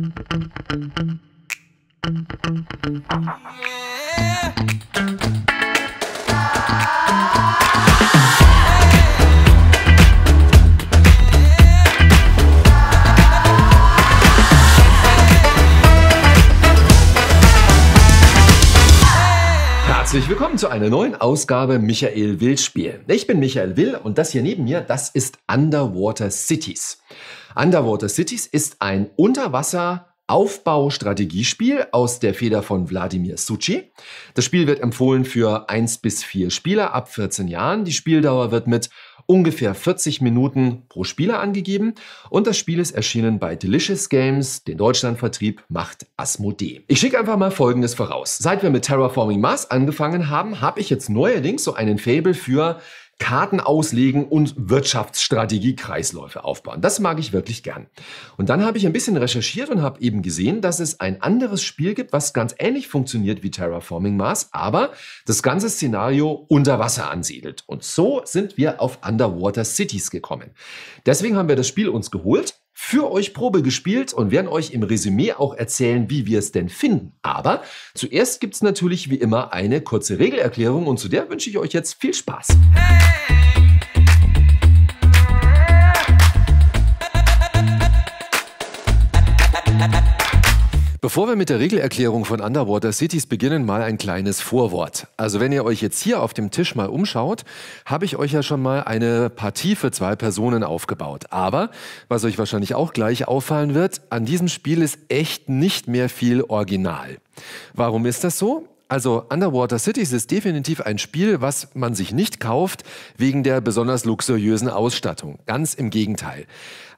Herzlich willkommen zu einer neuen Ausgabe Michael Will Spiel. Ich bin Michael Will und das hier neben mir, das ist Underwater Cities. Underwater Cities ist ein Unterwasser- Aufbaustrategiespiel aus der Feder von Wladimir Suchi. Das Spiel wird empfohlen für 1 bis 4 Spieler ab 14 Jahren. Die Spieldauer wird mit ungefähr 40 Minuten pro Spieler angegeben und das Spiel ist erschienen bei Delicious Games, den Deutschlandvertrieb macht Asmodee. Ich schicke einfach mal folgendes voraus. Seit wir mit Terraforming Mars angefangen haben, habe ich jetzt neuerdings so einen Fable für Karten auslegen und Wirtschaftsstrategiekreisläufe aufbauen. Das mag ich wirklich gern. Und dann habe ich ein bisschen recherchiert und habe eben gesehen, dass es ein anderes Spiel gibt, was ganz ähnlich funktioniert wie Terraforming Mars, aber das ganze Szenario unter Wasser ansiedelt. Und so sind wir auf Underwater Cities gekommen. Deswegen haben wir das Spiel uns geholt für euch Probe gespielt und werden euch im Resümee auch erzählen, wie wir es denn finden. Aber zuerst gibt es natürlich wie immer eine kurze Regelerklärung und zu der wünsche ich euch jetzt viel Spaß. Hey! Bevor wir mit der Regelerklärung von Underwater Cities beginnen, mal ein kleines Vorwort. Also wenn ihr euch jetzt hier auf dem Tisch mal umschaut, habe ich euch ja schon mal eine Partie für zwei Personen aufgebaut. Aber, was euch wahrscheinlich auch gleich auffallen wird, an diesem Spiel ist echt nicht mehr viel Original. Warum ist das so? Also Underwater Cities ist definitiv ein Spiel, was man sich nicht kauft wegen der besonders luxuriösen Ausstattung. Ganz im Gegenteil.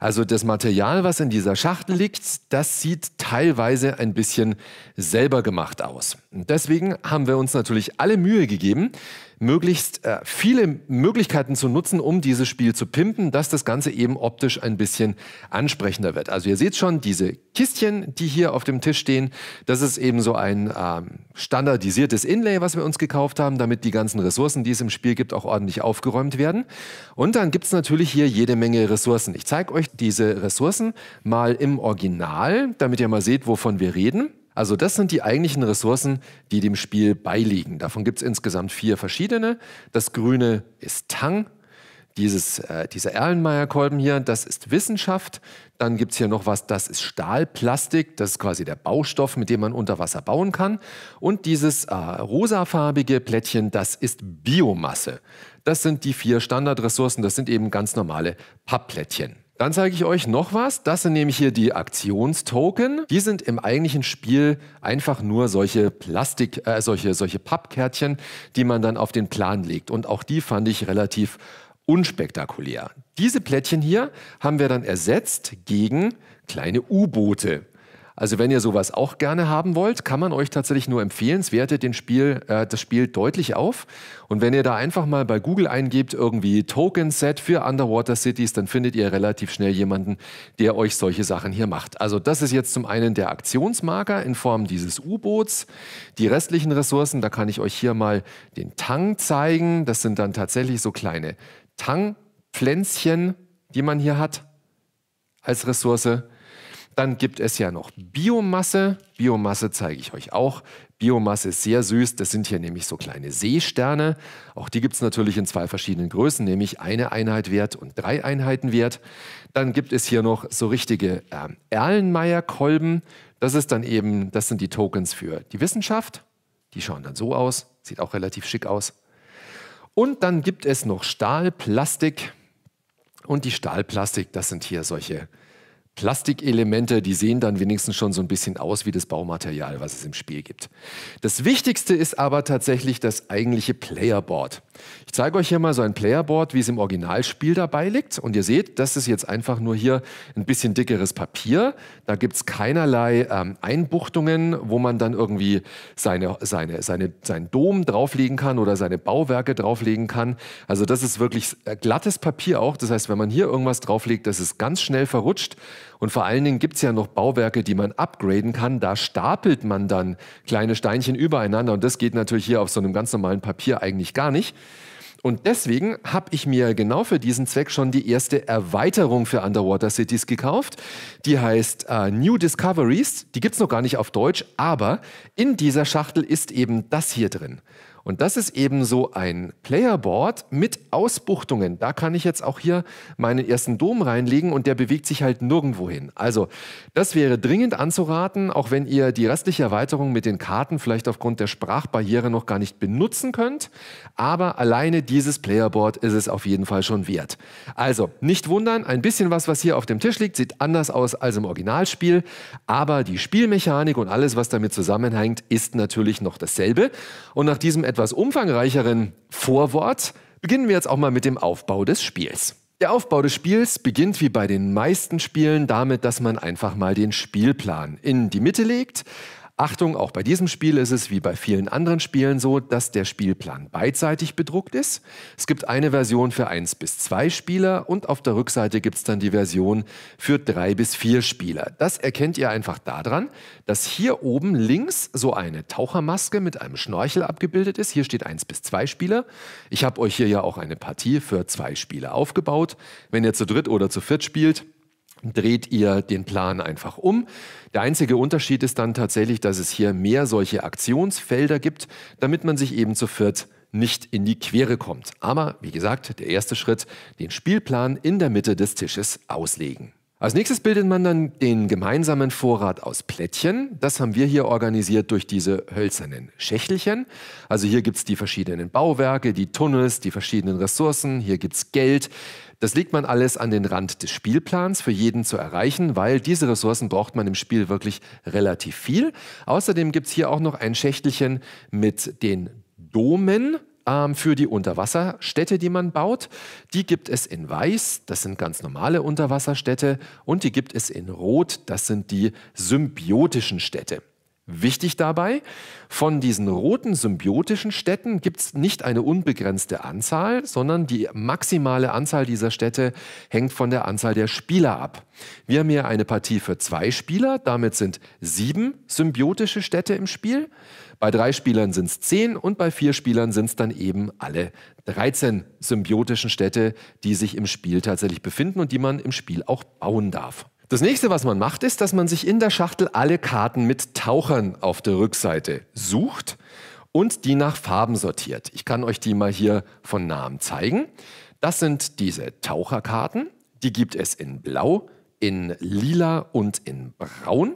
Also das Material, was in dieser Schachtel liegt, das sieht teilweise ein bisschen selber gemacht aus. Und deswegen haben wir uns natürlich alle Mühe gegeben, möglichst äh, viele Möglichkeiten zu nutzen, um dieses Spiel zu pimpen, dass das Ganze eben optisch ein bisschen ansprechender wird. Also ihr seht schon, diese Kistchen, die hier auf dem Tisch stehen, das ist eben so ein äh, standardisiertes Inlay, was wir uns gekauft haben, damit die ganzen Ressourcen, die es im Spiel gibt, auch ordentlich aufgeräumt werden. Und dann gibt es natürlich hier jede Menge Ressourcen. Ich zeige euch diese Ressourcen mal im Original, damit ihr mal seht, wovon wir reden. Also das sind die eigentlichen Ressourcen, die dem Spiel beiliegen. Davon gibt es insgesamt vier verschiedene. Das grüne ist Tang, dieses, äh, dieser Erlenmeyer-Kolben hier, das ist Wissenschaft. Dann gibt es hier noch was, das ist Stahlplastik. Das ist quasi der Baustoff, mit dem man unter Wasser bauen kann. Und dieses äh, rosafarbige Plättchen, das ist Biomasse. Das sind die vier Standardressourcen. Das sind eben ganz normale Pappplättchen. Dann zeige ich euch noch was. Das sind nämlich hier die Aktionstoken. Die sind im eigentlichen Spiel einfach nur solche Plastik, äh, solche, solche Pappkärtchen, die man dann auf den Plan legt. Und auch die fand ich relativ unspektakulär. Diese Plättchen hier haben wir dann ersetzt gegen kleine U-Boote. Also wenn ihr sowas auch gerne haben wollt, kann man euch tatsächlich nur empfehlen. Es wertet den Spiel, äh, das Spiel deutlich auf. Und wenn ihr da einfach mal bei Google eingebt, irgendwie Token Set für Underwater Cities, dann findet ihr relativ schnell jemanden, der euch solche Sachen hier macht. Also das ist jetzt zum einen der Aktionsmarker in Form dieses U-Boots. Die restlichen Ressourcen, da kann ich euch hier mal den Tang zeigen. Das sind dann tatsächlich so kleine Tangpflänzchen, die man hier hat als Ressource. Dann gibt es ja noch Biomasse. Biomasse zeige ich euch auch. Biomasse ist sehr süß. Das sind hier nämlich so kleine Seesterne. Auch die gibt es natürlich in zwei verschiedenen Größen, nämlich eine Einheit Wert und drei Einheiten Wert. Dann gibt es hier noch so richtige äh, erlenmeyer Das ist dann eben, das sind die Tokens für die Wissenschaft. Die schauen dann so aus. Sieht auch relativ schick aus. Und dann gibt es noch Stahlplastik. Und die Stahlplastik, das sind hier solche Plastikelemente, die sehen dann wenigstens schon so ein bisschen aus wie das Baumaterial, was es im Spiel gibt. Das Wichtigste ist aber tatsächlich das eigentliche Playerboard. Ich zeige euch hier mal so ein Playerboard, wie es im Originalspiel dabei liegt. Und ihr seht, das ist jetzt einfach nur hier ein bisschen dickeres Papier. Da gibt es keinerlei ähm, Einbuchtungen, wo man dann irgendwie seine, seine, seine, seinen Dom drauflegen kann oder seine Bauwerke drauflegen kann. Also das ist wirklich äh, glattes Papier auch. Das heißt, wenn man hier irgendwas drauflegt, das ist ganz schnell verrutscht. Und vor allen Dingen gibt es ja noch Bauwerke, die man upgraden kann. Da stapelt man dann kleine Steinchen übereinander. Und das geht natürlich hier auf so einem ganz normalen Papier eigentlich gar nicht. Und deswegen habe ich mir genau für diesen Zweck schon die erste Erweiterung für Underwater Cities gekauft. Die heißt äh, New Discoveries. Die gibt es noch gar nicht auf Deutsch, aber in dieser Schachtel ist eben das hier drin. Und das ist eben so ein Playerboard mit Ausbuchtungen. Da kann ich jetzt auch hier meinen ersten Dom reinlegen und der bewegt sich halt nirgendwo hin. Also das wäre dringend anzuraten, auch wenn ihr die restliche Erweiterung mit den Karten vielleicht aufgrund der Sprachbarriere noch gar nicht benutzen könnt. Aber alleine dieses Playerboard ist es auf jeden Fall schon wert. Also nicht wundern, ein bisschen was, was hier auf dem Tisch liegt, sieht anders aus als im Originalspiel. Aber die Spielmechanik und alles, was damit zusammenhängt, ist natürlich noch dasselbe. Und nach diesem etwas umfangreicheren Vorwort beginnen wir jetzt auch mal mit dem Aufbau des Spiels. Der Aufbau des Spiels beginnt wie bei den meisten Spielen damit, dass man einfach mal den Spielplan in die Mitte legt Achtung, auch bei diesem Spiel ist es wie bei vielen anderen Spielen so, dass der Spielplan beidseitig bedruckt ist. Es gibt eine Version für 1 bis 2 Spieler und auf der Rückseite gibt es dann die Version für 3 bis 4 Spieler. Das erkennt ihr einfach daran, dass hier oben links so eine Tauchermaske mit einem Schnorchel abgebildet ist. Hier steht 1 bis 2 Spieler. Ich habe euch hier ja auch eine Partie für 2 Spieler aufgebaut. Wenn ihr zu dritt oder zu viert spielt, dreht ihr den Plan einfach um. Der einzige Unterschied ist dann tatsächlich, dass es hier mehr solche Aktionsfelder gibt, damit man sich eben zu viert nicht in die Quere kommt. Aber wie gesagt, der erste Schritt, den Spielplan in der Mitte des Tisches auslegen. Als nächstes bildet man dann den gemeinsamen Vorrat aus Plättchen. Das haben wir hier organisiert durch diese hölzernen Schächelchen. Also hier gibt es die verschiedenen Bauwerke, die Tunnels, die verschiedenen Ressourcen, hier gibt es Geld. Das legt man alles an den Rand des Spielplans für jeden zu erreichen, weil diese Ressourcen braucht man im Spiel wirklich relativ viel. Außerdem gibt es hier auch noch ein Schächtelchen mit den Domen ähm, für die Unterwasserstädte, die man baut. Die gibt es in Weiß, das sind ganz normale Unterwasserstädte, und die gibt es in Rot, das sind die symbiotischen Städte. Wichtig dabei, von diesen roten symbiotischen Städten gibt es nicht eine unbegrenzte Anzahl, sondern die maximale Anzahl dieser Städte hängt von der Anzahl der Spieler ab. Wir haben hier eine Partie für zwei Spieler, damit sind sieben symbiotische Städte im Spiel. Bei drei Spielern sind es zehn und bei vier Spielern sind es dann eben alle 13 symbiotischen Städte, die sich im Spiel tatsächlich befinden und die man im Spiel auch bauen darf. Das nächste, was man macht, ist, dass man sich in der Schachtel alle Karten mit Tauchern auf der Rückseite sucht und die nach Farben sortiert. Ich kann euch die mal hier von Namen zeigen. Das sind diese Taucherkarten. Die gibt es in Blau, in Lila und in Braun.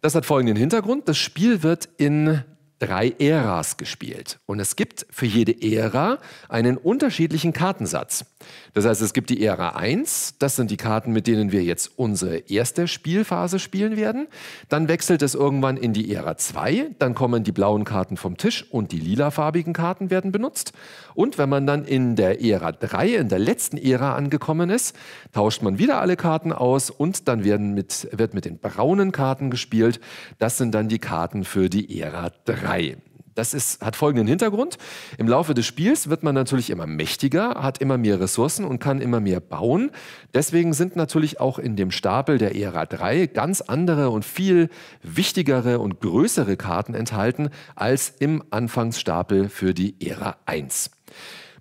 Das hat folgenden Hintergrund. Das Spiel wird in drei Äras gespielt. Und es gibt für jede Ära einen unterschiedlichen Kartensatz. Das heißt, es gibt die Ära 1, das sind die Karten, mit denen wir jetzt unsere erste Spielphase spielen werden. Dann wechselt es irgendwann in die Ära 2, dann kommen die blauen Karten vom Tisch und die lilafarbigen Karten werden benutzt. Und wenn man dann in der Ära 3, in der letzten Ära angekommen ist, tauscht man wieder alle Karten aus und dann werden mit, wird mit den braunen Karten gespielt. Das sind dann die Karten für die Ära 3. 3. Das ist, hat folgenden Hintergrund. Im Laufe des Spiels wird man natürlich immer mächtiger, hat immer mehr Ressourcen und kann immer mehr bauen. Deswegen sind natürlich auch in dem Stapel der Ära 3 ganz andere und viel wichtigere und größere Karten enthalten als im Anfangsstapel für die Ära 1.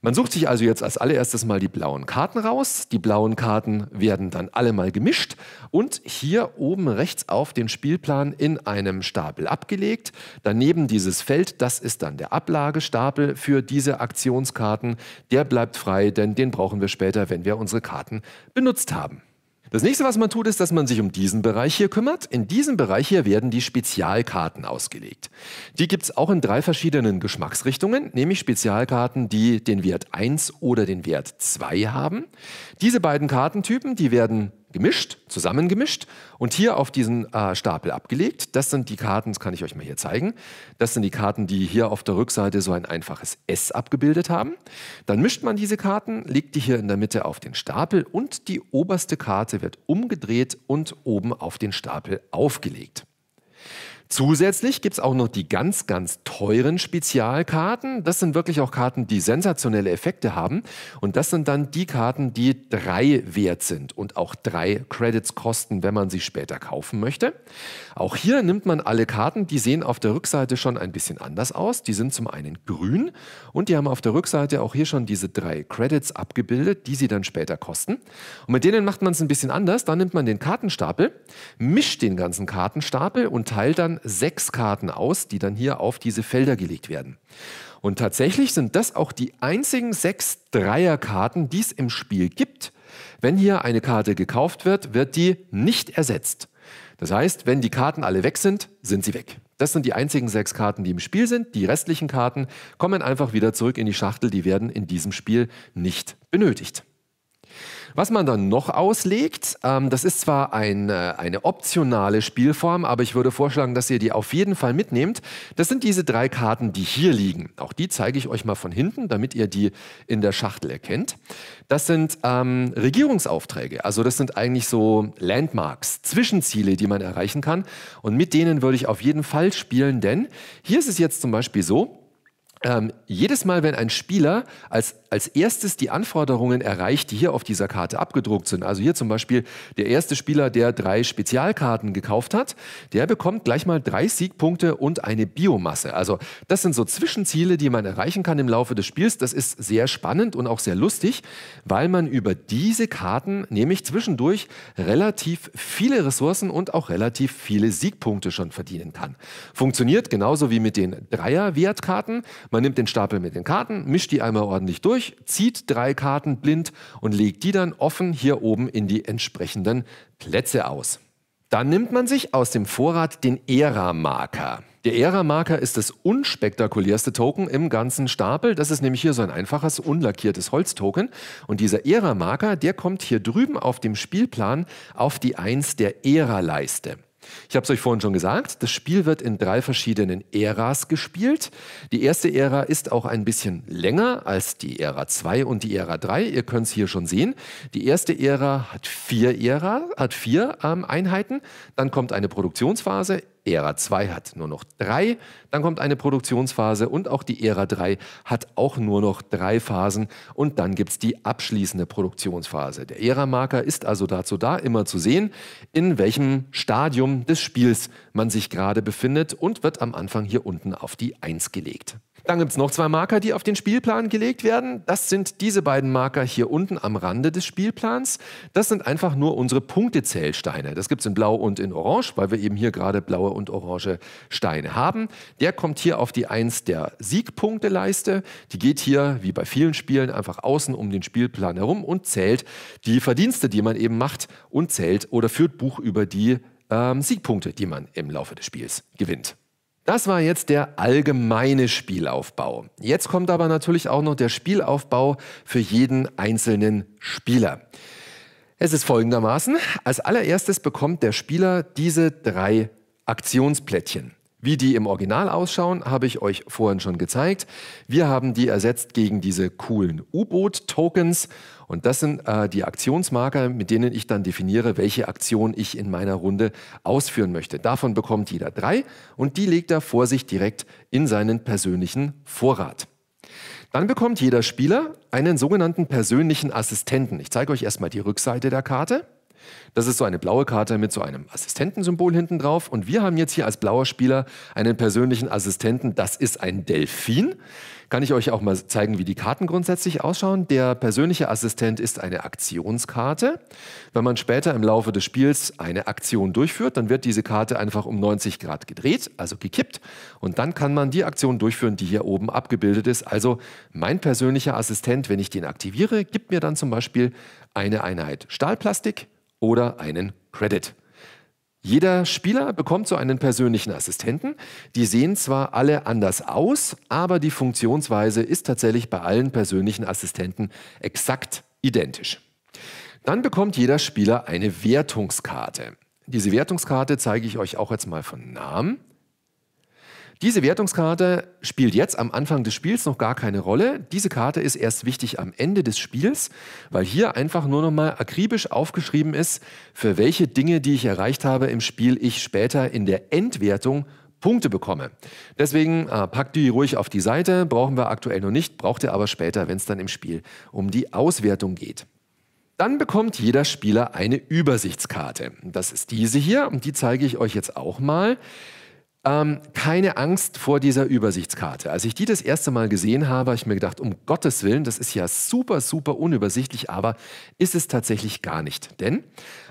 Man sucht sich also jetzt als allererstes mal die blauen Karten raus. Die blauen Karten werden dann alle mal gemischt und hier oben rechts auf den Spielplan in einem Stapel abgelegt. Daneben dieses Feld, das ist dann der Ablagestapel für diese Aktionskarten. Der bleibt frei, denn den brauchen wir später, wenn wir unsere Karten benutzt haben. Das nächste, was man tut, ist, dass man sich um diesen Bereich hier kümmert. In diesem Bereich hier werden die Spezialkarten ausgelegt. Die gibt es auch in drei verschiedenen Geschmacksrichtungen, nämlich Spezialkarten, die den Wert 1 oder den Wert 2 haben. Diese beiden Kartentypen, die werden gemischt, zusammengemischt und hier auf diesen äh, Stapel abgelegt. Das sind die Karten, das kann ich euch mal hier zeigen. Das sind die Karten, die hier auf der Rückseite so ein einfaches S abgebildet haben. Dann mischt man diese Karten, legt die hier in der Mitte auf den Stapel und die oberste Karte wird umgedreht und oben auf den Stapel aufgelegt. Zusätzlich gibt es auch noch die ganz, ganz teuren Spezialkarten. Das sind wirklich auch Karten, die sensationelle Effekte haben. Und das sind dann die Karten, die drei wert sind und auch drei Credits kosten, wenn man sie später kaufen möchte. Auch hier nimmt man alle Karten, die sehen auf der Rückseite schon ein bisschen anders aus. Die sind zum einen grün und die haben auf der Rückseite auch hier schon diese drei Credits abgebildet, die sie dann später kosten. Und mit denen macht man es ein bisschen anders. Da nimmt man den Kartenstapel, mischt den ganzen Kartenstapel und teilt dann sechs Karten aus, die dann hier auf diese Felder gelegt werden. Und tatsächlich sind das auch die einzigen sechs Dreierkarten, die es im Spiel gibt. Wenn hier eine Karte gekauft wird, wird die nicht ersetzt. Das heißt, wenn die Karten alle weg sind, sind sie weg. Das sind die einzigen sechs Karten, die im Spiel sind. Die restlichen Karten kommen einfach wieder zurück in die Schachtel. Die werden in diesem Spiel nicht benötigt. Was man dann noch auslegt, ähm, das ist zwar ein, äh, eine optionale Spielform, aber ich würde vorschlagen, dass ihr die auf jeden Fall mitnehmt. Das sind diese drei Karten, die hier liegen. Auch die zeige ich euch mal von hinten, damit ihr die in der Schachtel erkennt. Das sind ähm, Regierungsaufträge, also das sind eigentlich so Landmarks, Zwischenziele, die man erreichen kann. Und mit denen würde ich auf jeden Fall spielen, denn hier ist es jetzt zum Beispiel so, ähm, jedes Mal, wenn ein Spieler als, als erstes die Anforderungen erreicht, die hier auf dieser Karte abgedruckt sind, also hier zum Beispiel der erste Spieler, der drei Spezialkarten gekauft hat, der bekommt gleich mal drei Siegpunkte und eine Biomasse. Also das sind so Zwischenziele, die man erreichen kann im Laufe des Spiels. Das ist sehr spannend und auch sehr lustig, weil man über diese Karten nämlich zwischendurch relativ viele Ressourcen und auch relativ viele Siegpunkte schon verdienen kann. Funktioniert genauso wie mit den Dreier-Wertkarten man nimmt den Stapel mit den Karten, mischt die einmal ordentlich durch, zieht drei Karten blind und legt die dann offen hier oben in die entsprechenden Plätze aus. Dann nimmt man sich aus dem Vorrat den Ära-Marker. Der Ära-Marker ist das unspektakulärste Token im ganzen Stapel. Das ist nämlich hier so ein einfaches, unlackiertes Holztoken. Und dieser Ära-Marker, der kommt hier drüben auf dem Spielplan auf die 1 der Ära-Leiste. Ich habe es euch vorhin schon gesagt, das Spiel wird in drei verschiedenen Äras gespielt. Die erste Ära ist auch ein bisschen länger als die Ära 2 und die Ära 3. Ihr könnt es hier schon sehen. Die erste Ära hat vier, Ära, hat vier ähm, Einheiten. Dann kommt eine Produktionsphase, Ära 2 hat nur noch drei, dann kommt eine Produktionsphase und auch die Ära 3 hat auch nur noch drei Phasen und dann gibt es die abschließende Produktionsphase. Der Ära-Marker ist also dazu da, immer zu sehen, in welchem Stadium des Spiels man sich gerade befindet und wird am Anfang hier unten auf die 1 gelegt. Dann gibt es noch zwei Marker, die auf den Spielplan gelegt werden. Das sind diese beiden Marker hier unten am Rande des Spielplans. Das sind einfach nur unsere Punktezählsteine. Das gibt es in Blau und in Orange, weil wir eben hier gerade blaue und orange Steine haben. Der kommt hier auf die 1 der Siegpunkteleiste. Die geht hier, wie bei vielen Spielen, einfach außen um den Spielplan herum und zählt die Verdienste, die man eben macht und zählt oder führt Buch über die ähm, Siegpunkte, die man im Laufe des Spiels gewinnt. Das war jetzt der allgemeine Spielaufbau. Jetzt kommt aber natürlich auch noch der Spielaufbau für jeden einzelnen Spieler. Es ist folgendermaßen, als allererstes bekommt der Spieler diese drei Aktionsplättchen. Wie die im Original ausschauen, habe ich euch vorhin schon gezeigt. Wir haben die ersetzt gegen diese coolen U-Boot-Tokens und das sind äh, die Aktionsmarker, mit denen ich dann definiere, welche Aktion ich in meiner Runde ausführen möchte. Davon bekommt jeder drei und die legt er vor sich direkt in seinen persönlichen Vorrat. Dann bekommt jeder Spieler einen sogenannten persönlichen Assistenten. Ich zeige euch erstmal die Rückseite der Karte. Das ist so eine blaue Karte mit so einem Assistentensymbol hinten drauf. Und wir haben jetzt hier als blauer Spieler einen persönlichen Assistenten. Das ist ein Delfin. Kann ich euch auch mal zeigen, wie die Karten grundsätzlich ausschauen. Der persönliche Assistent ist eine Aktionskarte. Wenn man später im Laufe des Spiels eine Aktion durchführt, dann wird diese Karte einfach um 90 Grad gedreht, also gekippt. Und dann kann man die Aktion durchführen, die hier oben abgebildet ist. Also mein persönlicher Assistent, wenn ich den aktiviere, gibt mir dann zum Beispiel eine Einheit Stahlplastik oder einen Credit. Jeder Spieler bekommt so einen persönlichen Assistenten. Die sehen zwar alle anders aus, aber die Funktionsweise ist tatsächlich bei allen persönlichen Assistenten exakt identisch. Dann bekommt jeder Spieler eine Wertungskarte. Diese Wertungskarte zeige ich euch auch jetzt mal von Namen. Diese Wertungskarte spielt jetzt am Anfang des Spiels noch gar keine Rolle. Diese Karte ist erst wichtig am Ende des Spiels, weil hier einfach nur nochmal akribisch aufgeschrieben ist, für welche Dinge, die ich erreicht habe im Spiel, ich später in der Endwertung Punkte bekomme. Deswegen äh, packt die ruhig auf die Seite, brauchen wir aktuell noch nicht, braucht ihr aber später, wenn es dann im Spiel um die Auswertung geht. Dann bekommt jeder Spieler eine Übersichtskarte. Das ist diese hier und die zeige ich euch jetzt auch mal ähm, keine Angst vor dieser Übersichtskarte. Als ich die das erste Mal gesehen habe, habe ich mir gedacht, um Gottes Willen, das ist ja super, super unübersichtlich, aber ist es tatsächlich gar nicht. Denn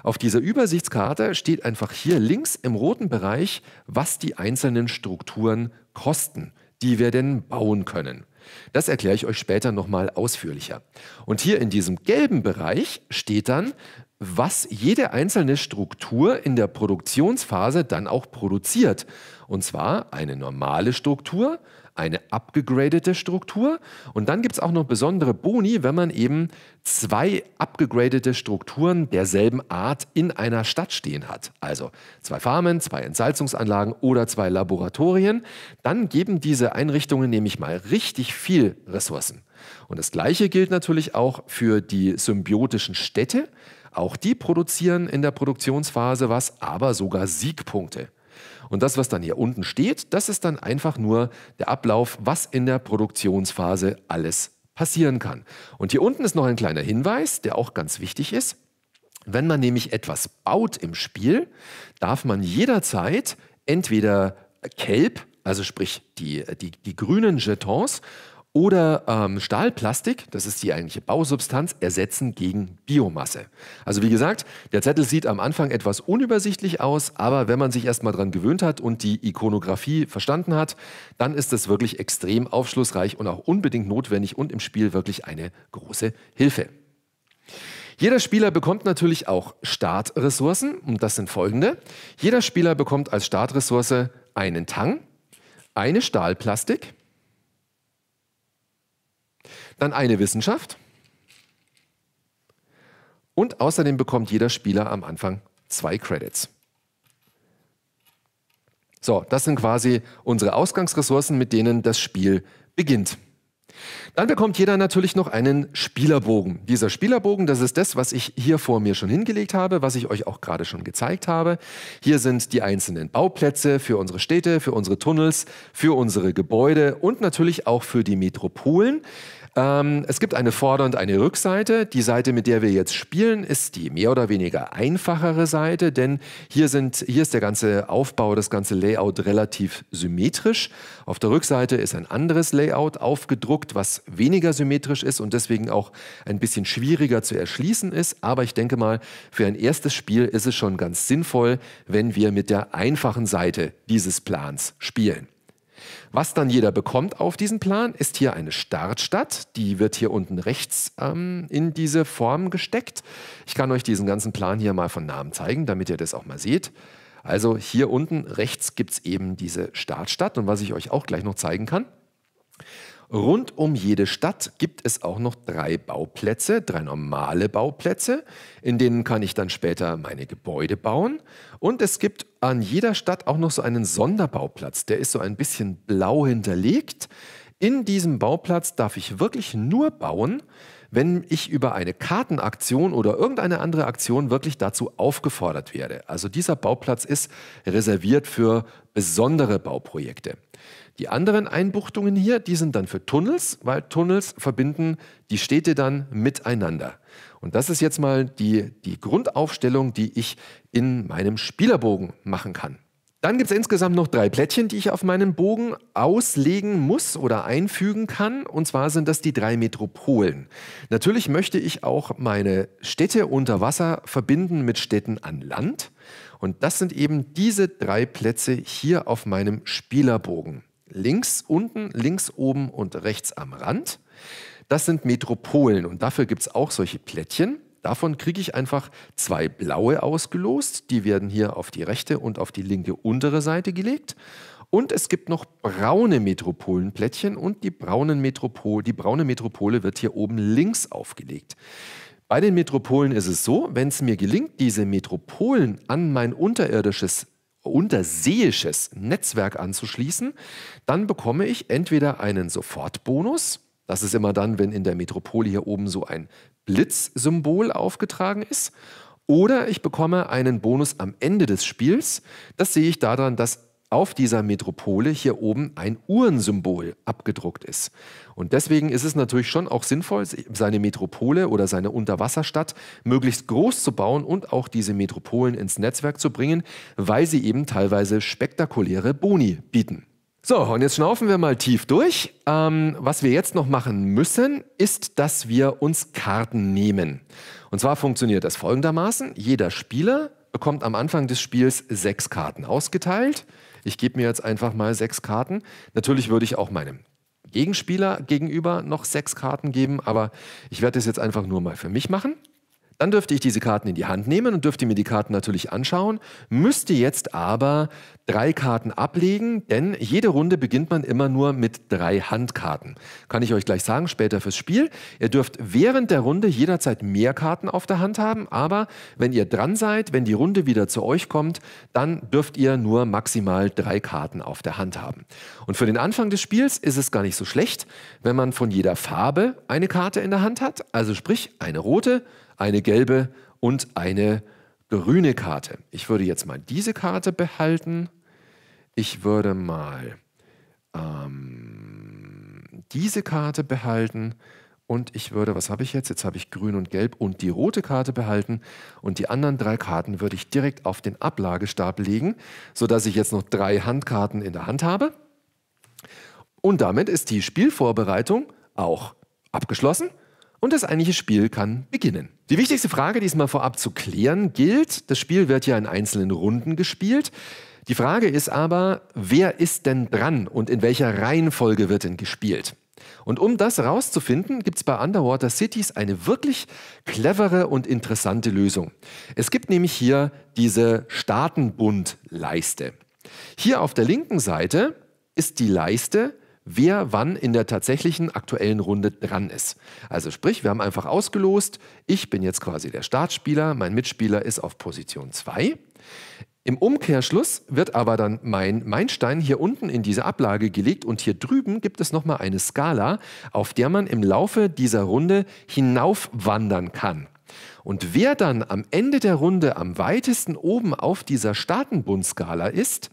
auf dieser Übersichtskarte steht einfach hier links im roten Bereich, was die einzelnen Strukturen kosten, die wir denn bauen können. Das erkläre ich euch später nochmal ausführlicher. Und hier in diesem gelben Bereich steht dann, was jede einzelne Struktur in der Produktionsphase dann auch produziert und zwar eine normale Struktur, eine abgegradete Struktur und dann gibt es auch noch besondere Boni, wenn man eben zwei abgegradete Strukturen derselben Art in einer Stadt stehen hat. Also zwei Farmen, zwei Entsalzungsanlagen oder zwei Laboratorien. Dann geben diese Einrichtungen nämlich mal richtig viel Ressourcen. Und das Gleiche gilt natürlich auch für die symbiotischen Städte. Auch die produzieren in der Produktionsphase was, aber sogar Siegpunkte. Und das, was dann hier unten steht, das ist dann einfach nur der Ablauf, was in der Produktionsphase alles passieren kann. Und hier unten ist noch ein kleiner Hinweis, der auch ganz wichtig ist. Wenn man nämlich etwas baut im Spiel, darf man jederzeit entweder Kelp, also sprich die, die, die grünen Jetons, oder ähm, Stahlplastik, das ist die eigentliche Bausubstanz, ersetzen gegen Biomasse. Also wie gesagt, der Zettel sieht am Anfang etwas unübersichtlich aus, aber wenn man sich erstmal dran gewöhnt hat und die Ikonografie verstanden hat, dann ist das wirklich extrem aufschlussreich und auch unbedingt notwendig und im Spiel wirklich eine große Hilfe. Jeder Spieler bekommt natürlich auch Startressourcen und das sind folgende. Jeder Spieler bekommt als Startressource einen Tang, eine Stahlplastik, dann eine Wissenschaft. Und außerdem bekommt jeder Spieler am Anfang zwei Credits. So, das sind quasi unsere Ausgangsressourcen, mit denen das Spiel beginnt. Dann bekommt jeder natürlich noch einen Spielerbogen. Dieser Spielerbogen, das ist das, was ich hier vor mir schon hingelegt habe, was ich euch auch gerade schon gezeigt habe. Hier sind die einzelnen Bauplätze für unsere Städte, für unsere Tunnels, für unsere Gebäude und natürlich auch für die Metropolen. Ähm, es gibt eine Vorder- und eine Rückseite. Die Seite, mit der wir jetzt spielen, ist die mehr oder weniger einfachere Seite, denn hier, sind, hier ist der ganze Aufbau, das ganze Layout relativ symmetrisch. Auf der Rückseite ist ein anderes Layout aufgedruckt, was weniger symmetrisch ist und deswegen auch ein bisschen schwieriger zu erschließen ist. Aber ich denke mal, für ein erstes Spiel ist es schon ganz sinnvoll, wenn wir mit der einfachen Seite dieses Plans spielen. Was dann jeder bekommt auf diesen Plan, ist hier eine Startstadt. Die wird hier unten rechts ähm, in diese Form gesteckt. Ich kann euch diesen ganzen Plan hier mal von Namen zeigen, damit ihr das auch mal seht. Also hier unten rechts gibt es eben diese Startstadt und was ich euch auch gleich noch zeigen kann, Rund um jede Stadt gibt es auch noch drei Bauplätze, drei normale Bauplätze, in denen kann ich dann später meine Gebäude bauen. Und es gibt an jeder Stadt auch noch so einen Sonderbauplatz, der ist so ein bisschen blau hinterlegt. In diesem Bauplatz darf ich wirklich nur bauen, wenn ich über eine Kartenaktion oder irgendeine andere Aktion wirklich dazu aufgefordert werde. Also dieser Bauplatz ist reserviert für besondere Bauprojekte. Die anderen Einbuchtungen hier, die sind dann für Tunnels, weil Tunnels verbinden die Städte dann miteinander. Und das ist jetzt mal die, die Grundaufstellung, die ich in meinem Spielerbogen machen kann. Dann gibt es insgesamt noch drei Plättchen, die ich auf meinem Bogen auslegen muss oder einfügen kann. Und zwar sind das die drei Metropolen. Natürlich möchte ich auch meine Städte unter Wasser verbinden mit Städten an Land. Und das sind eben diese drei Plätze hier auf meinem Spielerbogen links unten, links oben und rechts am Rand. Das sind Metropolen und dafür gibt es auch solche Plättchen. Davon kriege ich einfach zwei blaue ausgelost. Die werden hier auf die rechte und auf die linke untere Seite gelegt. Und es gibt noch braune Metropolenplättchen und die, braunen Metropol, die braune Metropole wird hier oben links aufgelegt. Bei den Metropolen ist es so, wenn es mir gelingt, diese Metropolen an mein unterirdisches unterseeisches Netzwerk anzuschließen, dann bekomme ich entweder einen Sofortbonus, das ist immer dann, wenn in der Metropole hier oben so ein Blitzsymbol aufgetragen ist, oder ich bekomme einen Bonus am Ende des Spiels. Das sehe ich daran, dass auf dieser Metropole hier oben ein Uhrensymbol abgedruckt ist. Und deswegen ist es natürlich schon auch sinnvoll, seine Metropole oder seine Unterwasserstadt möglichst groß zu bauen und auch diese Metropolen ins Netzwerk zu bringen, weil sie eben teilweise spektakuläre Boni bieten. So, und jetzt schnaufen wir mal tief durch. Ähm, was wir jetzt noch machen müssen, ist, dass wir uns Karten nehmen. Und zwar funktioniert das folgendermaßen. Jeder Spieler bekommt am Anfang des Spiels sechs Karten ausgeteilt ich gebe mir jetzt einfach mal sechs Karten. Natürlich würde ich auch meinem Gegenspieler gegenüber noch sechs Karten geben, aber ich werde das jetzt einfach nur mal für mich machen. Dann dürfte ich diese Karten in die Hand nehmen und dürfte mir die Karten natürlich anschauen, müsste jetzt aber drei Karten ablegen, denn jede Runde beginnt man immer nur mit drei Handkarten. Kann ich euch gleich sagen, später fürs Spiel. Ihr dürft während der Runde jederzeit mehr Karten auf der Hand haben, aber wenn ihr dran seid, wenn die Runde wieder zu euch kommt, dann dürft ihr nur maximal drei Karten auf der Hand haben. Und für den Anfang des Spiels ist es gar nicht so schlecht, wenn man von jeder Farbe eine Karte in der Hand hat, also sprich eine rote, eine gelbe und eine grüne Karte. Ich würde jetzt mal diese Karte behalten. Ich würde mal ähm, diese Karte behalten. Und ich würde, was habe ich jetzt? Jetzt habe ich grün und gelb und die rote Karte behalten. Und die anderen drei Karten würde ich direkt auf den Ablagestab legen, sodass ich jetzt noch drei Handkarten in der Hand habe. Und damit ist die Spielvorbereitung auch abgeschlossen und das eigentliche Spiel kann beginnen. Die wichtigste Frage, die es mal vorab zu klären gilt, das Spiel wird ja in einzelnen Runden gespielt. Die Frage ist aber, wer ist denn dran und in welcher Reihenfolge wird denn gespielt? Und um das herauszufinden, gibt es bei Underwater Cities eine wirklich clevere und interessante Lösung. Es gibt nämlich hier diese Staatenbund-Leiste. Hier auf der linken Seite ist die Leiste, wer wann in der tatsächlichen aktuellen Runde dran ist. Also sprich, wir haben einfach ausgelost, ich bin jetzt quasi der Startspieler, mein Mitspieler ist auf Position 2. Im Umkehrschluss wird aber dann mein, mein hier unten in diese Ablage gelegt und hier drüben gibt es nochmal eine Skala, auf der man im Laufe dieser Runde hinaufwandern kann. Und wer dann am Ende der Runde am weitesten oben auf dieser Staatenbundskala ist,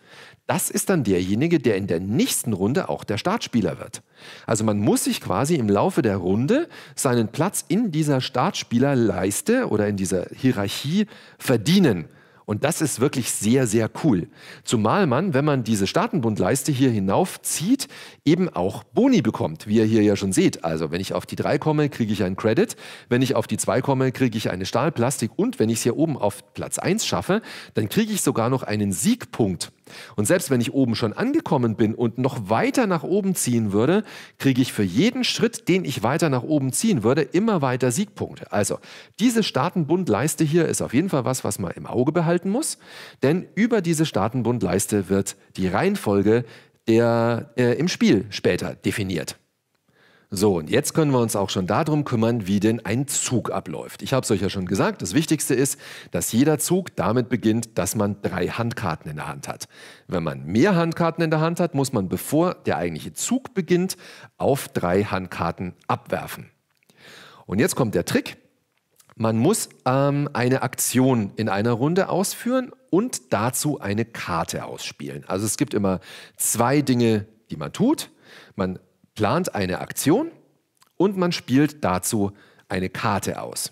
das ist dann derjenige, der in der nächsten Runde auch der Startspieler wird. Also man muss sich quasi im Laufe der Runde seinen Platz in dieser Startspielerleiste oder in dieser Hierarchie verdienen. Und das ist wirklich sehr, sehr cool. Zumal man, wenn man diese Staatenbundleiste hier hinaufzieht, eben auch Boni bekommt, wie ihr hier ja schon seht. Also wenn ich auf die 3 komme, kriege ich einen Credit. Wenn ich auf die 2 komme, kriege ich eine Stahlplastik. Und wenn ich es hier oben auf Platz 1 schaffe, dann kriege ich sogar noch einen Siegpunkt. Und selbst wenn ich oben schon angekommen bin und noch weiter nach oben ziehen würde, kriege ich für jeden Schritt, den ich weiter nach oben ziehen würde, immer weiter Siegpunkte. Also diese Staatenbundleiste hier ist auf jeden Fall was, was man im Auge behalten muss, denn über diese Staatenbundleiste wird die Reihenfolge der, äh, im Spiel später definiert. So, und jetzt können wir uns auch schon darum kümmern, wie denn ein Zug abläuft. Ich habe es euch ja schon gesagt, das Wichtigste ist, dass jeder Zug damit beginnt, dass man drei Handkarten in der Hand hat. Wenn man mehr Handkarten in der Hand hat, muss man, bevor der eigentliche Zug beginnt, auf drei Handkarten abwerfen. Und jetzt kommt der Trick. Man muss ähm, eine Aktion in einer Runde ausführen und dazu eine Karte ausspielen. Also es gibt immer zwei Dinge, die man tut. Man plant eine Aktion und man spielt dazu eine Karte aus.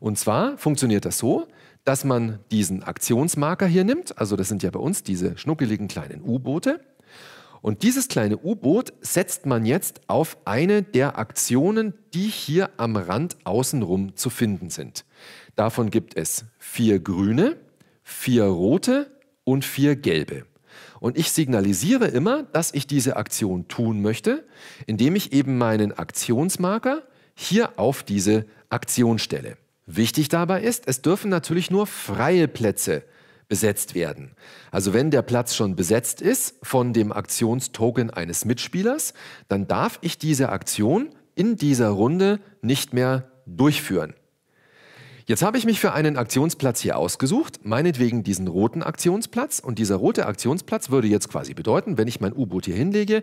Und zwar funktioniert das so, dass man diesen Aktionsmarker hier nimmt, also das sind ja bei uns diese schnuckeligen kleinen U-Boote, und dieses kleine U-Boot setzt man jetzt auf eine der Aktionen, die hier am Rand außenrum zu finden sind. Davon gibt es vier grüne, vier rote und vier gelbe. Und ich signalisiere immer, dass ich diese Aktion tun möchte, indem ich eben meinen Aktionsmarker hier auf diese Aktion stelle. Wichtig dabei ist, es dürfen natürlich nur freie Plätze besetzt werden. Also wenn der Platz schon besetzt ist von dem Aktionstoken eines Mitspielers, dann darf ich diese Aktion in dieser Runde nicht mehr durchführen. Jetzt habe ich mich für einen Aktionsplatz hier ausgesucht, meinetwegen diesen roten Aktionsplatz. Und dieser rote Aktionsplatz würde jetzt quasi bedeuten, wenn ich mein U-Boot hier hinlege,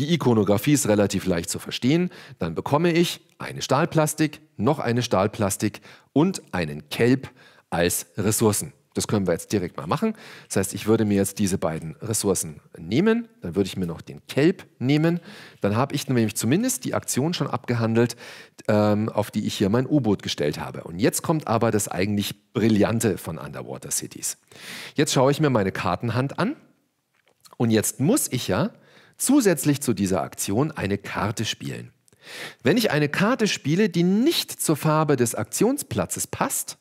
die Ikonografie ist relativ leicht zu verstehen, dann bekomme ich eine Stahlplastik, noch eine Stahlplastik und einen Kelb als Ressourcen. Das können wir jetzt direkt mal machen. Das heißt, ich würde mir jetzt diese beiden Ressourcen nehmen, dann würde ich mir noch den Kelp nehmen, dann habe ich nämlich zumindest die Aktion schon abgehandelt, ähm, auf die ich hier mein U-Boot gestellt habe. Und jetzt kommt aber das eigentlich Brillante von Underwater Cities. Jetzt schaue ich mir meine Kartenhand an und jetzt muss ich ja zusätzlich zu dieser Aktion eine Karte spielen. Wenn ich eine Karte spiele, die nicht zur Farbe des Aktionsplatzes passt,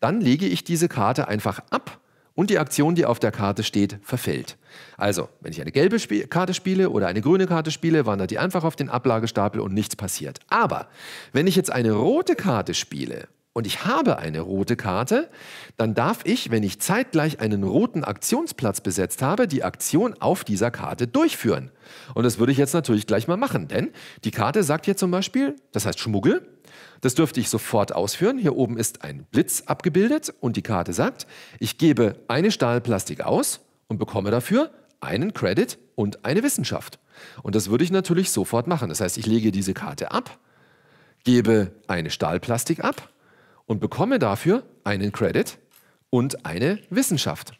dann lege ich diese Karte einfach ab und die Aktion, die auf der Karte steht, verfällt. Also, wenn ich eine gelbe Spie Karte spiele oder eine grüne Karte spiele, wandert die einfach auf den Ablagestapel und nichts passiert. Aber wenn ich jetzt eine rote Karte spiele und ich habe eine rote Karte, dann darf ich, wenn ich zeitgleich einen roten Aktionsplatz besetzt habe, die Aktion auf dieser Karte durchführen. Und das würde ich jetzt natürlich gleich mal machen, denn die Karte sagt hier zum Beispiel, das heißt Schmuggel, das dürfte ich sofort ausführen. Hier oben ist ein Blitz abgebildet und die Karte sagt, ich gebe eine Stahlplastik aus und bekomme dafür einen Credit und eine Wissenschaft. Und das würde ich natürlich sofort machen. Das heißt, ich lege diese Karte ab, gebe eine Stahlplastik ab und bekomme dafür einen Credit und eine Wissenschaft.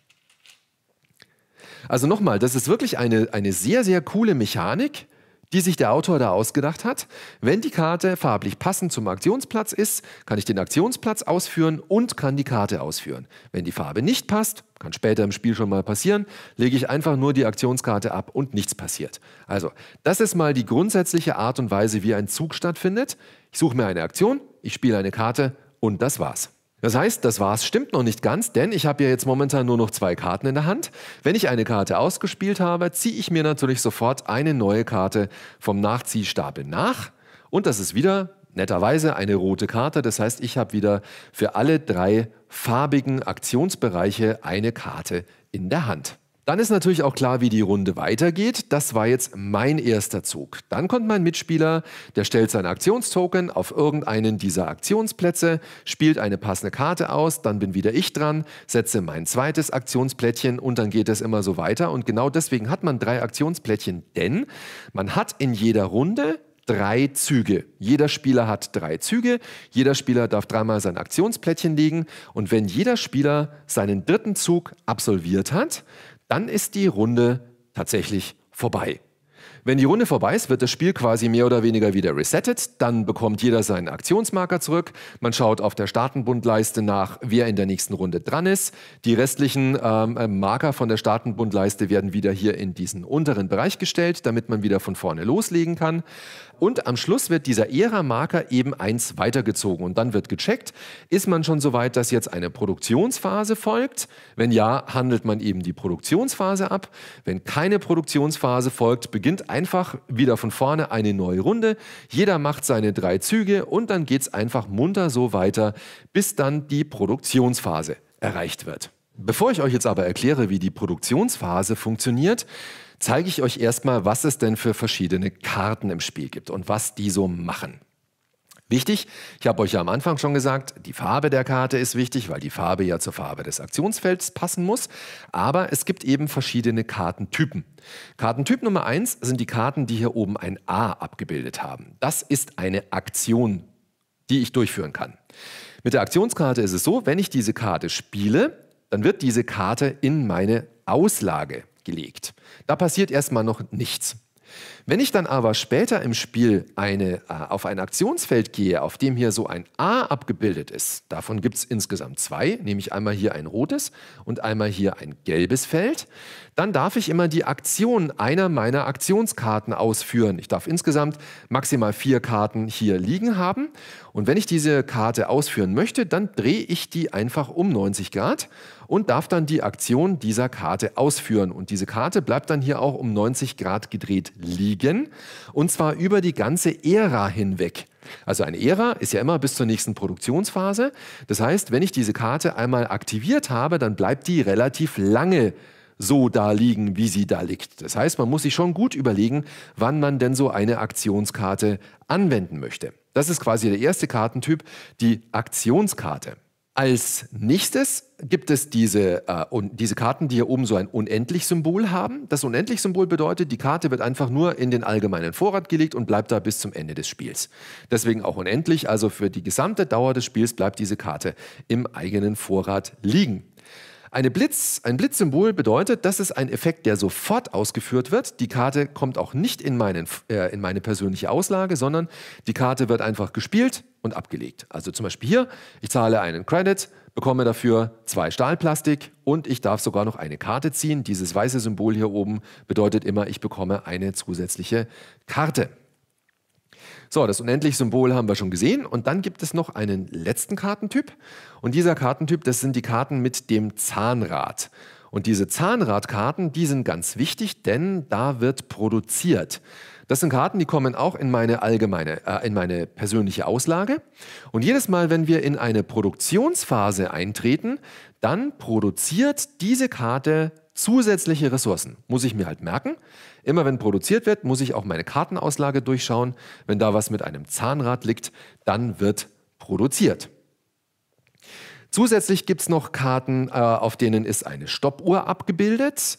Also nochmal, das ist wirklich eine, eine sehr, sehr coole Mechanik, die sich der Autor da ausgedacht hat. Wenn die Karte farblich passend zum Aktionsplatz ist, kann ich den Aktionsplatz ausführen und kann die Karte ausführen. Wenn die Farbe nicht passt, kann später im Spiel schon mal passieren, lege ich einfach nur die Aktionskarte ab und nichts passiert. Also, das ist mal die grundsätzliche Art und Weise, wie ein Zug stattfindet. Ich suche mir eine Aktion, ich spiele eine Karte und das war's. Das heißt, das war's stimmt noch nicht ganz, denn ich habe ja jetzt momentan nur noch zwei Karten in der Hand. Wenn ich eine Karte ausgespielt habe, ziehe ich mir natürlich sofort eine neue Karte vom Nachziehstapel nach. Und das ist wieder netterweise eine rote Karte. Das heißt, ich habe wieder für alle drei farbigen Aktionsbereiche eine Karte in der Hand. Dann ist natürlich auch klar, wie die Runde weitergeht. Das war jetzt mein erster Zug. Dann kommt mein Mitspieler, der stellt seine Aktionstoken auf irgendeinen dieser Aktionsplätze, spielt eine passende Karte aus, dann bin wieder ich dran, setze mein zweites Aktionsplättchen und dann geht es immer so weiter. Und genau deswegen hat man drei Aktionsplättchen, denn man hat in jeder Runde drei Züge. Jeder Spieler hat drei Züge, jeder Spieler darf dreimal sein Aktionsplättchen legen und wenn jeder Spieler seinen dritten Zug absolviert hat, dann ist die Runde tatsächlich vorbei. Wenn die Runde vorbei ist, wird das Spiel quasi mehr oder weniger wieder resettet. Dann bekommt jeder seinen Aktionsmarker zurück. Man schaut auf der Startenbundleiste nach, wer in der nächsten Runde dran ist. Die restlichen ähm, äh, Marker von der Startenbundleiste werden wieder hier in diesen unteren Bereich gestellt, damit man wieder von vorne loslegen kann. Und am Schluss wird dieser ära marker eben eins weitergezogen und dann wird gecheckt, ist man schon so weit, dass jetzt eine Produktionsphase folgt? Wenn ja, handelt man eben die Produktionsphase ab. Wenn keine Produktionsphase folgt, beginnt einfach wieder von vorne eine neue Runde. Jeder macht seine drei Züge und dann geht es einfach munter so weiter, bis dann die Produktionsphase erreicht wird. Bevor ich euch jetzt aber erkläre, wie die Produktionsphase funktioniert, zeige ich euch erstmal, was es denn für verschiedene Karten im Spiel gibt und was die so machen. Wichtig, ich habe euch ja am Anfang schon gesagt, die Farbe der Karte ist wichtig, weil die Farbe ja zur Farbe des Aktionsfelds passen muss. Aber es gibt eben verschiedene Kartentypen. Kartentyp Nummer 1 sind die Karten, die hier oben ein A abgebildet haben. Das ist eine Aktion, die ich durchführen kann. Mit der Aktionskarte ist es so, wenn ich diese Karte spiele, dann wird diese Karte in meine Auslage gelegt. Da passiert erstmal noch nichts. Wenn ich dann aber später im Spiel eine, äh, auf ein Aktionsfeld gehe, auf dem hier so ein A abgebildet ist, davon gibt es insgesamt zwei, nämlich einmal hier ein rotes und einmal hier ein gelbes Feld, dann darf ich immer die Aktion einer meiner Aktionskarten ausführen. Ich darf insgesamt maximal vier Karten hier liegen haben und wenn ich diese Karte ausführen möchte, dann drehe ich die einfach um 90 Grad und darf dann die Aktion dieser Karte ausführen. Und diese Karte bleibt dann hier auch um 90 Grad gedreht liegen und zwar über die ganze Ära hinweg. Also eine Ära ist ja immer bis zur nächsten Produktionsphase. Das heißt, wenn ich diese Karte einmal aktiviert habe, dann bleibt die relativ lange so da liegen, wie sie da liegt. Das heißt, man muss sich schon gut überlegen, wann man denn so eine Aktionskarte anwenden möchte. Das ist quasi der erste Kartentyp, die Aktionskarte. Als nächstes gibt es diese, äh, diese Karten, die hier oben so ein Unendlich-Symbol haben. Das Unendlich-Symbol bedeutet, die Karte wird einfach nur in den allgemeinen Vorrat gelegt und bleibt da bis zum Ende des Spiels. Deswegen auch unendlich, also für die gesamte Dauer des Spiels bleibt diese Karte im eigenen Vorrat liegen. Eine Blitz, ein Blitzsymbol bedeutet, das ist ein Effekt, der sofort ausgeführt wird. Die Karte kommt auch nicht in, meinen, äh, in meine persönliche Auslage, sondern die Karte wird einfach gespielt, und abgelegt. Also zum Beispiel hier, ich zahle einen Credit, bekomme dafür zwei Stahlplastik und ich darf sogar noch eine Karte ziehen. Dieses weiße Symbol hier oben bedeutet immer, ich bekomme eine zusätzliche Karte. So, das Unendlich-Symbol haben wir schon gesehen. Und dann gibt es noch einen letzten Kartentyp. Und dieser Kartentyp, das sind die Karten mit dem Zahnrad. Und diese Zahnradkarten, die sind ganz wichtig, denn da wird produziert. Das sind Karten, die kommen auch in meine allgemeine, äh, in meine persönliche Auslage. Und jedes Mal, wenn wir in eine Produktionsphase eintreten, dann produziert diese Karte zusätzliche Ressourcen. Muss ich mir halt merken. Immer wenn produziert wird, muss ich auch meine Kartenauslage durchschauen. Wenn da was mit einem Zahnrad liegt, dann wird produziert. Zusätzlich gibt es noch Karten, äh, auf denen ist eine Stoppuhr abgebildet.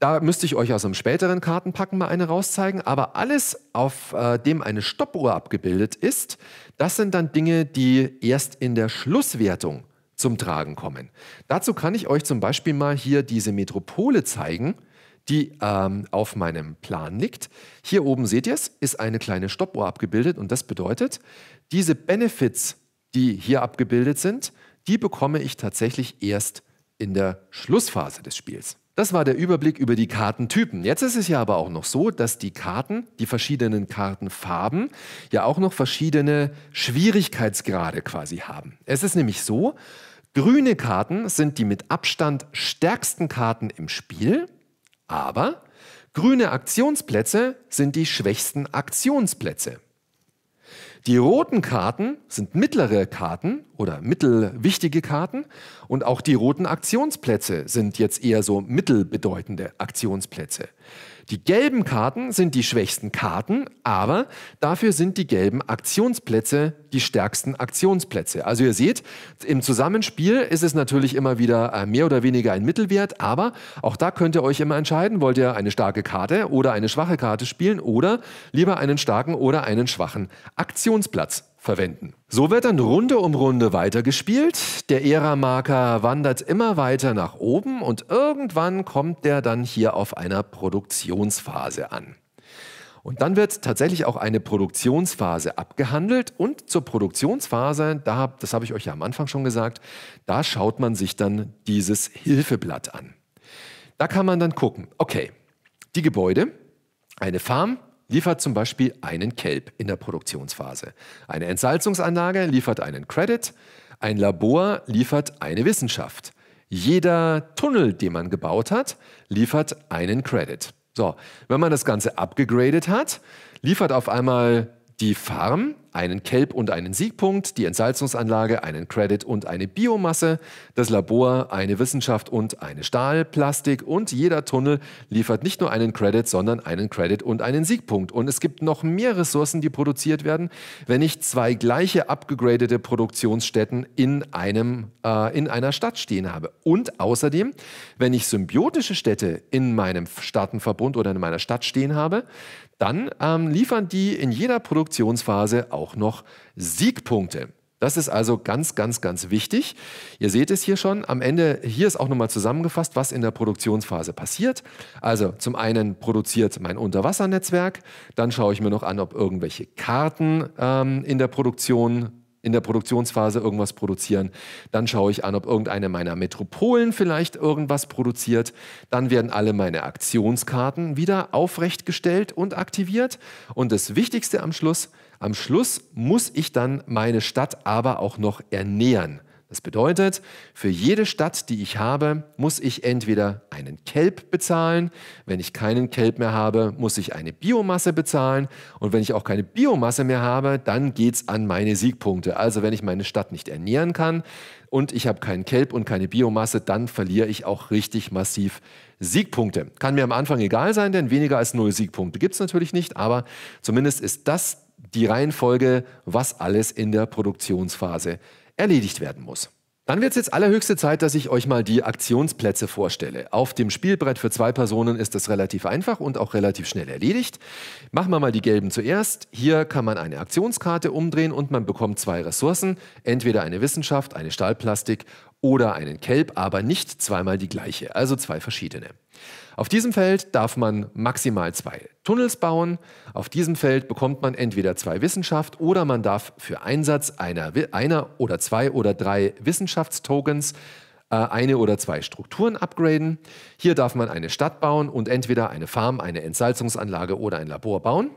Da müsste ich euch aus einem späteren Kartenpacken mal eine rauszeigen. Aber alles, auf äh, dem eine Stoppuhr abgebildet ist, das sind dann Dinge, die erst in der Schlusswertung zum Tragen kommen. Dazu kann ich euch zum Beispiel mal hier diese Metropole zeigen, die ähm, auf meinem Plan liegt. Hier oben seht ihr es, ist eine kleine Stoppuhr abgebildet und das bedeutet, diese Benefits, die hier abgebildet sind, die bekomme ich tatsächlich erst in der Schlussphase des Spiels. Das war der Überblick über die Kartentypen. Jetzt ist es ja aber auch noch so, dass die Karten, die verschiedenen Kartenfarben, ja auch noch verschiedene Schwierigkeitsgrade quasi haben. Es ist nämlich so, grüne Karten sind die mit Abstand stärksten Karten im Spiel, aber grüne Aktionsplätze sind die schwächsten Aktionsplätze. Die roten Karten sind mittlere Karten oder mittelwichtige Karten und auch die roten Aktionsplätze sind jetzt eher so mittelbedeutende Aktionsplätze. Die gelben Karten sind die schwächsten Karten, aber dafür sind die gelben Aktionsplätze die stärksten Aktionsplätze. Also ihr seht, im Zusammenspiel ist es natürlich immer wieder äh, mehr oder weniger ein Mittelwert, aber auch da könnt ihr euch immer entscheiden, wollt ihr eine starke Karte oder eine schwache Karte spielen oder lieber einen starken oder einen schwachen Aktionsplatz verwenden. So wird dann Runde um Runde weitergespielt. Der Ära-Marker wandert immer weiter nach oben und irgendwann kommt der dann hier auf einer Produktionsphase an. Und dann wird tatsächlich auch eine Produktionsphase abgehandelt. Und zur Produktionsphase, da, das habe ich euch ja am Anfang schon gesagt, da schaut man sich dann dieses Hilfeblatt an. Da kann man dann gucken, okay, die Gebäude, eine Farm, liefert zum Beispiel einen Kelp in der Produktionsphase. Eine Entsalzungsanlage liefert einen Credit, ein Labor liefert eine Wissenschaft. Jeder Tunnel, den man gebaut hat, liefert einen Credit. So, wenn man das Ganze abgegradet hat, liefert auf einmal die Farm einen Kelb und einen Siegpunkt, die Entsalzungsanlage einen Credit und eine Biomasse, das Labor eine Wissenschaft und eine Stahlplastik und jeder Tunnel liefert nicht nur einen Credit, sondern einen Credit und einen Siegpunkt. Und es gibt noch mehr Ressourcen, die produziert werden, wenn ich zwei gleiche abgegradete Produktionsstätten in, einem, äh, in einer Stadt stehen habe. Und außerdem, wenn ich symbiotische Städte in meinem Staatenverbund oder in meiner Stadt stehen habe, dann ähm, liefern die in jeder Produktionsphase auch noch Siegpunkte. Das ist also ganz, ganz, ganz wichtig. Ihr seht es hier schon. Am Ende, hier ist auch nochmal zusammengefasst, was in der Produktionsphase passiert. Also zum einen produziert mein Unterwassernetzwerk, dann schaue ich mir noch an, ob irgendwelche Karten ähm, in der Produktion in der Produktionsphase irgendwas produzieren. Dann schaue ich an, ob irgendeine meiner Metropolen vielleicht irgendwas produziert. Dann werden alle meine Aktionskarten wieder aufrechtgestellt und aktiviert. Und das Wichtigste am Schluss, am Schluss muss ich dann meine Stadt aber auch noch ernähren. Das bedeutet, für jede Stadt, die ich habe, muss ich entweder einen Kelb bezahlen, wenn ich keinen Kelb mehr habe, muss ich eine Biomasse bezahlen und wenn ich auch keine Biomasse mehr habe, dann geht es an meine Siegpunkte. Also wenn ich meine Stadt nicht ernähren kann und ich habe keinen Kelb und keine Biomasse, dann verliere ich auch richtig massiv Siegpunkte. Kann mir am Anfang egal sein, denn weniger als null Siegpunkte gibt es natürlich nicht, aber zumindest ist das die Reihenfolge, was alles in der Produktionsphase erledigt werden muss. Dann wird es jetzt allerhöchste Zeit, dass ich euch mal die Aktionsplätze vorstelle. Auf dem Spielbrett für zwei Personen ist das relativ einfach und auch relativ schnell erledigt. Machen wir mal die gelben zuerst. Hier kann man eine Aktionskarte umdrehen und man bekommt zwei Ressourcen, entweder eine Wissenschaft, eine Stahlplastik oder einen Kelb, aber nicht zweimal die gleiche, also zwei verschiedene. Auf diesem Feld darf man maximal zwei Tunnels bauen. Auf diesem Feld bekommt man entweder zwei Wissenschaft oder man darf für Einsatz einer, einer oder zwei oder drei Wissenschaftstokens äh, eine oder zwei Strukturen upgraden. Hier darf man eine Stadt bauen und entweder eine Farm, eine Entsalzungsanlage oder ein Labor bauen.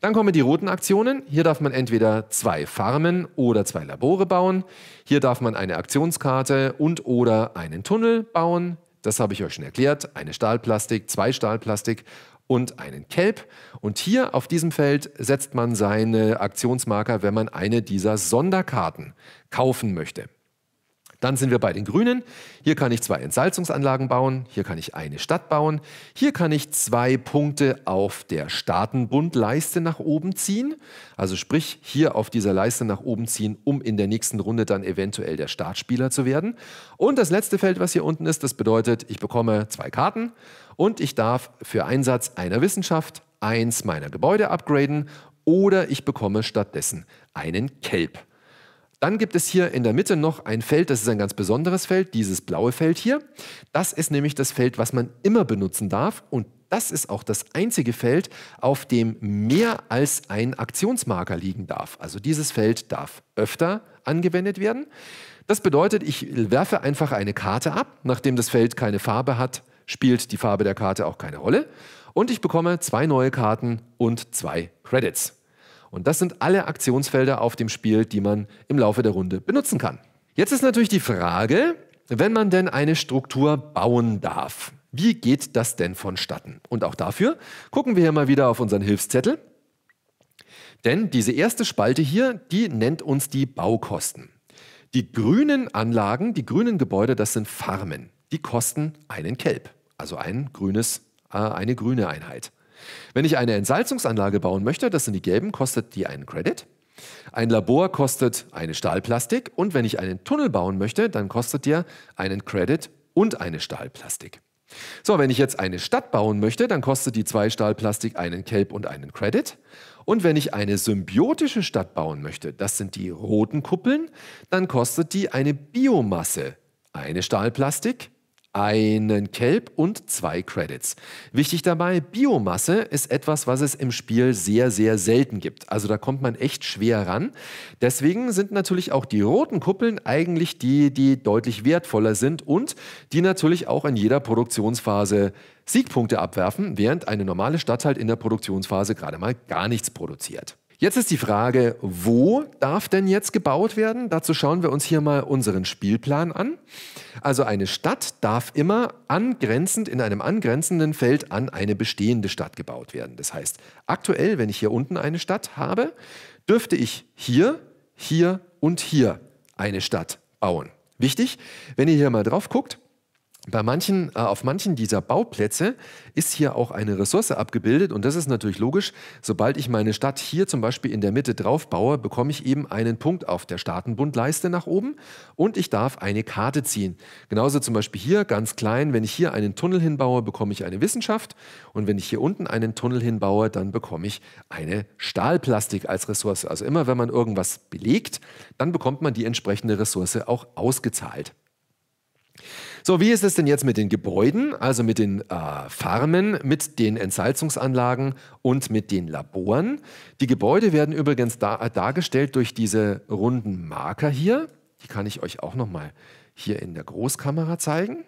Dann kommen die roten Aktionen. Hier darf man entweder zwei Farmen oder zwei Labore bauen. Hier darf man eine Aktionskarte und oder einen Tunnel bauen. Das habe ich euch schon erklärt. Eine Stahlplastik, zwei Stahlplastik und einen Kelb. Und hier auf diesem Feld setzt man seine Aktionsmarker, wenn man eine dieser Sonderkarten kaufen möchte. Dann sind wir bei den Grünen. Hier kann ich zwei Entsalzungsanlagen bauen, hier kann ich eine Stadt bauen, hier kann ich zwei Punkte auf der Staatenbundleiste nach oben ziehen. Also sprich, hier auf dieser Leiste nach oben ziehen, um in der nächsten Runde dann eventuell der Startspieler zu werden. Und das letzte Feld, was hier unten ist, das bedeutet, ich bekomme zwei Karten und ich darf für Einsatz einer Wissenschaft eins meiner Gebäude upgraden oder ich bekomme stattdessen einen Kelp. Dann gibt es hier in der Mitte noch ein Feld, das ist ein ganz besonderes Feld, dieses blaue Feld hier. Das ist nämlich das Feld, was man immer benutzen darf und das ist auch das einzige Feld, auf dem mehr als ein Aktionsmarker liegen darf. Also dieses Feld darf öfter angewendet werden. Das bedeutet, ich werfe einfach eine Karte ab. Nachdem das Feld keine Farbe hat, spielt die Farbe der Karte auch keine Rolle. Und ich bekomme zwei neue Karten und zwei Credits. Und das sind alle Aktionsfelder auf dem Spiel, die man im Laufe der Runde benutzen kann. Jetzt ist natürlich die Frage, wenn man denn eine Struktur bauen darf, wie geht das denn vonstatten? Und auch dafür gucken wir hier mal wieder auf unseren Hilfszettel. Denn diese erste Spalte hier, die nennt uns die Baukosten. Die grünen Anlagen, die grünen Gebäude, das sind Farmen. Die kosten einen Kelp, also ein grünes, äh, eine grüne Einheit. Wenn ich eine Entsalzungsanlage bauen möchte, das sind die gelben, kostet die einen Credit. Ein Labor kostet eine Stahlplastik und wenn ich einen Tunnel bauen möchte, dann kostet dir einen Credit und eine Stahlplastik. So, wenn ich jetzt eine Stadt bauen möchte, dann kostet die zwei Stahlplastik einen Kelp und einen Credit. Und wenn ich eine symbiotische Stadt bauen möchte, das sind die roten Kuppeln, dann kostet die eine Biomasse, eine Stahlplastik einen Kelp und zwei Credits. Wichtig dabei, Biomasse ist etwas, was es im Spiel sehr, sehr selten gibt. Also da kommt man echt schwer ran. Deswegen sind natürlich auch die roten Kuppeln eigentlich die, die deutlich wertvoller sind und die natürlich auch in jeder Produktionsphase Siegpunkte abwerfen, während eine normale Stadt halt in der Produktionsphase gerade mal gar nichts produziert. Jetzt ist die Frage, wo darf denn jetzt gebaut werden? Dazu schauen wir uns hier mal unseren Spielplan an. Also eine Stadt darf immer angrenzend in einem angrenzenden Feld an eine bestehende Stadt gebaut werden. Das heißt, aktuell, wenn ich hier unten eine Stadt habe, dürfte ich hier, hier und hier eine Stadt bauen. Wichtig, wenn ihr hier mal drauf guckt, bei manchen, äh, auf manchen dieser Bauplätze ist hier auch eine Ressource abgebildet und das ist natürlich logisch. Sobald ich meine Stadt hier zum Beispiel in der Mitte drauf baue, bekomme ich eben einen Punkt auf der Staatenbundleiste nach oben und ich darf eine Karte ziehen. Genauso zum Beispiel hier ganz klein, wenn ich hier einen Tunnel hinbaue, bekomme ich eine Wissenschaft und wenn ich hier unten einen Tunnel hinbaue, dann bekomme ich eine Stahlplastik als Ressource. Also immer wenn man irgendwas belegt, dann bekommt man die entsprechende Ressource auch ausgezahlt. So, wie ist es denn jetzt mit den Gebäuden, also mit den äh, Farmen, mit den Entsalzungsanlagen und mit den Laboren? Die Gebäude werden übrigens da, äh, dargestellt durch diese runden Marker hier. Die kann ich euch auch nochmal hier in der Großkamera zeigen.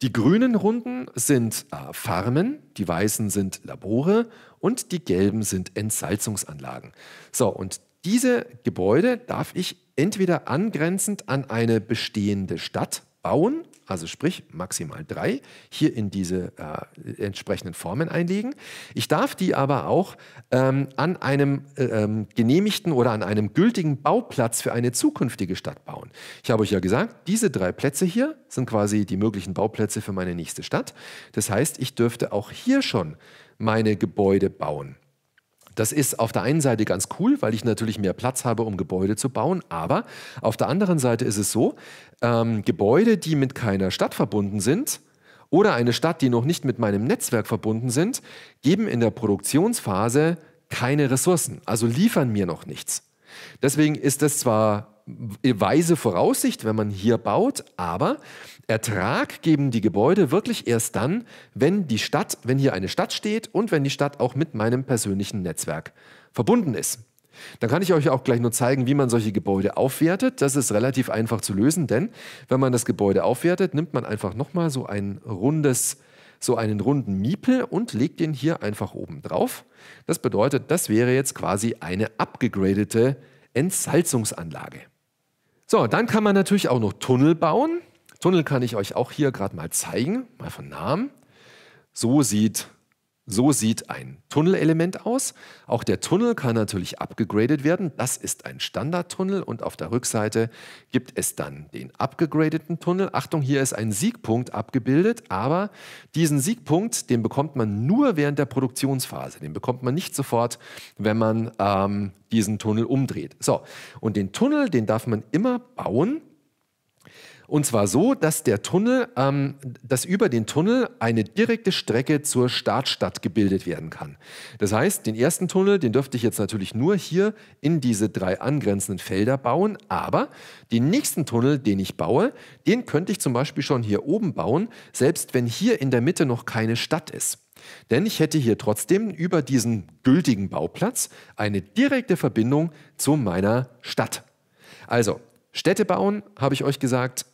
Die grünen Runden sind äh, Farmen, die weißen sind Labore und die gelben sind Entsalzungsanlagen. So, und diese Gebäude darf ich entweder angrenzend an eine bestehende Stadt bauen also sprich maximal drei, hier in diese äh, entsprechenden Formen einlegen. Ich darf die aber auch ähm, an einem ähm, genehmigten oder an einem gültigen Bauplatz für eine zukünftige Stadt bauen. Ich habe euch ja gesagt, diese drei Plätze hier sind quasi die möglichen Bauplätze für meine nächste Stadt. Das heißt, ich dürfte auch hier schon meine Gebäude bauen. Das ist auf der einen Seite ganz cool, weil ich natürlich mehr Platz habe, um Gebäude zu bauen, aber auf der anderen Seite ist es so, ähm, Gebäude, die mit keiner Stadt verbunden sind, oder eine Stadt, die noch nicht mit meinem Netzwerk verbunden sind, geben in der Produktionsphase keine Ressourcen, also liefern mir noch nichts. Deswegen ist das zwar weise Voraussicht, wenn man hier baut, aber Ertrag geben die Gebäude wirklich erst dann, wenn die Stadt, wenn hier eine Stadt steht und wenn die Stadt auch mit meinem persönlichen Netzwerk verbunden ist. Dann kann ich euch auch gleich nur zeigen, wie man solche Gebäude aufwertet. Das ist relativ einfach zu lösen, denn wenn man das Gebäude aufwertet, nimmt man einfach nochmal so ein rundes, so einen runden Miepel und legt den hier einfach oben drauf. Das bedeutet, das wäre jetzt quasi eine abgegradete Entsalzungsanlage. So, dann kann man natürlich auch noch Tunnel bauen. Tunnel kann ich euch auch hier gerade mal zeigen, mal von Namen. So sieht, so sieht ein Tunnelelement aus. Auch der Tunnel kann natürlich abgegradet werden. Das ist ein Standardtunnel und auf der Rückseite gibt es dann den abgegradeten Tunnel. Achtung, hier ist ein Siegpunkt abgebildet, aber diesen Siegpunkt, den bekommt man nur während der Produktionsphase. Den bekommt man nicht sofort, wenn man ähm, diesen Tunnel umdreht. So, und den Tunnel, den darf man immer bauen, und zwar so, dass der Tunnel, ähm, dass über den Tunnel eine direkte Strecke zur Startstadt gebildet werden kann. Das heißt, den ersten Tunnel, den dürfte ich jetzt natürlich nur hier in diese drei angrenzenden Felder bauen, aber den nächsten Tunnel, den ich baue, den könnte ich zum Beispiel schon hier oben bauen, selbst wenn hier in der Mitte noch keine Stadt ist. Denn ich hätte hier trotzdem über diesen gültigen Bauplatz eine direkte Verbindung zu meiner Stadt. Also, Städte bauen, habe ich euch gesagt,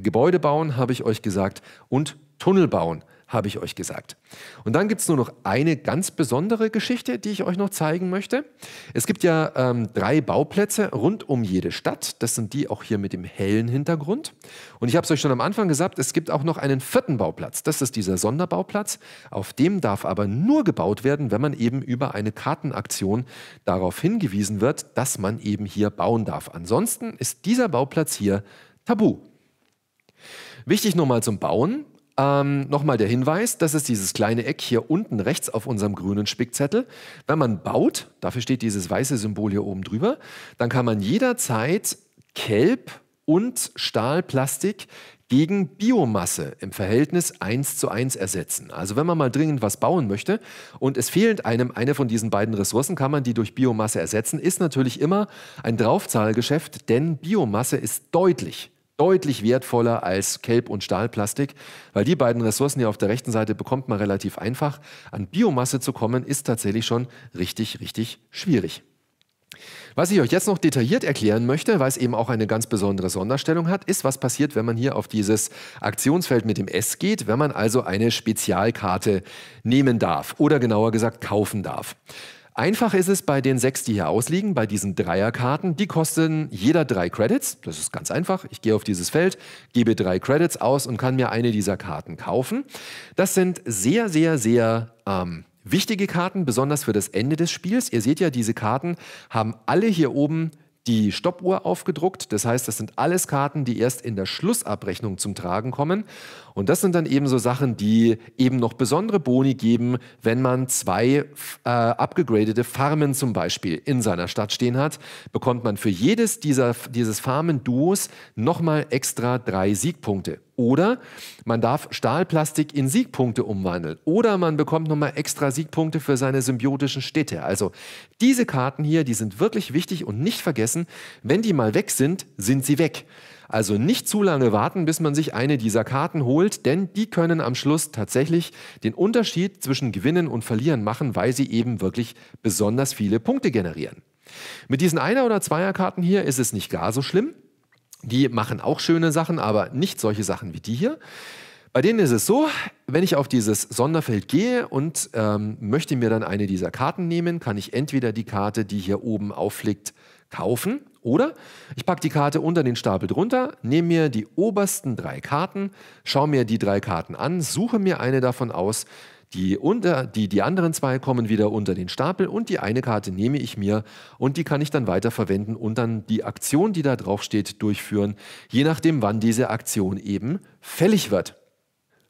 Gebäude bauen, habe ich euch gesagt, und Tunnel bauen, habe ich euch gesagt. Und dann gibt es nur noch eine ganz besondere Geschichte, die ich euch noch zeigen möchte. Es gibt ja ähm, drei Bauplätze rund um jede Stadt. Das sind die auch hier mit dem hellen Hintergrund. Und ich habe es euch schon am Anfang gesagt, es gibt auch noch einen vierten Bauplatz. Das ist dieser Sonderbauplatz. Auf dem darf aber nur gebaut werden, wenn man eben über eine Kartenaktion darauf hingewiesen wird, dass man eben hier bauen darf. Ansonsten ist dieser Bauplatz hier tabu. Wichtig nochmal zum Bauen. Ähm, nochmal der Hinweis, das ist dieses kleine Eck hier unten rechts auf unserem grünen Spickzettel. Wenn man baut, dafür steht dieses weiße Symbol hier oben drüber, dann kann man jederzeit Kelb und Stahlplastik gegen Biomasse im Verhältnis 1 zu 1 ersetzen. Also wenn man mal dringend was bauen möchte und es fehlt einem eine von diesen beiden Ressourcen, kann man die durch Biomasse ersetzen. Ist natürlich immer ein Draufzahlgeschäft, denn Biomasse ist deutlich deutlich wertvoller als Kelb- und Stahlplastik, weil die beiden Ressourcen hier auf der rechten Seite bekommt man relativ einfach. An Biomasse zu kommen, ist tatsächlich schon richtig, richtig schwierig. Was ich euch jetzt noch detailliert erklären möchte, weil es eben auch eine ganz besondere Sonderstellung hat, ist, was passiert, wenn man hier auf dieses Aktionsfeld mit dem S geht, wenn man also eine Spezialkarte nehmen darf oder genauer gesagt kaufen darf. Einfach ist es bei den sechs, die hier ausliegen, bei diesen Dreierkarten. Die kosten jeder drei Credits. Das ist ganz einfach. Ich gehe auf dieses Feld, gebe drei Credits aus und kann mir eine dieser Karten kaufen. Das sind sehr, sehr, sehr ähm, wichtige Karten, besonders für das Ende des Spiels. Ihr seht ja, diese Karten haben alle hier oben die Stoppuhr aufgedruckt. Das heißt, das sind alles Karten, die erst in der Schlussabrechnung zum Tragen kommen. Und das sind dann eben so Sachen, die eben noch besondere Boni geben, wenn man zwei äh, upgradete Farmen zum Beispiel in seiner Stadt stehen hat, bekommt man für jedes dieser, dieses Farmen-Duos nochmal extra drei Siegpunkte. Oder man darf Stahlplastik in Siegpunkte umwandeln. Oder man bekommt nochmal extra Siegpunkte für seine symbiotischen Städte. Also diese Karten hier, die sind wirklich wichtig und nicht vergessen, wenn die mal weg sind, sind sie weg. Also nicht zu lange warten, bis man sich eine dieser Karten holt, denn die können am Schluss tatsächlich den Unterschied zwischen Gewinnen und Verlieren machen, weil sie eben wirklich besonders viele Punkte generieren. Mit diesen Einer- oder Zweierkarten hier ist es nicht gar so schlimm. Die machen auch schöne Sachen, aber nicht solche Sachen wie die hier. Bei denen ist es so, wenn ich auf dieses Sonderfeld gehe und ähm, möchte mir dann eine dieser Karten nehmen, kann ich entweder die Karte, die hier oben auffliegt, kaufen oder ich packe die Karte unter den Stapel drunter, nehme mir die obersten drei Karten, schaue mir die drei Karten an, suche mir eine davon aus, die, unter, die, die anderen zwei kommen wieder unter den Stapel und die eine Karte nehme ich mir und die kann ich dann weiterverwenden und dann die Aktion, die da draufsteht, durchführen, je nachdem, wann diese Aktion eben fällig wird.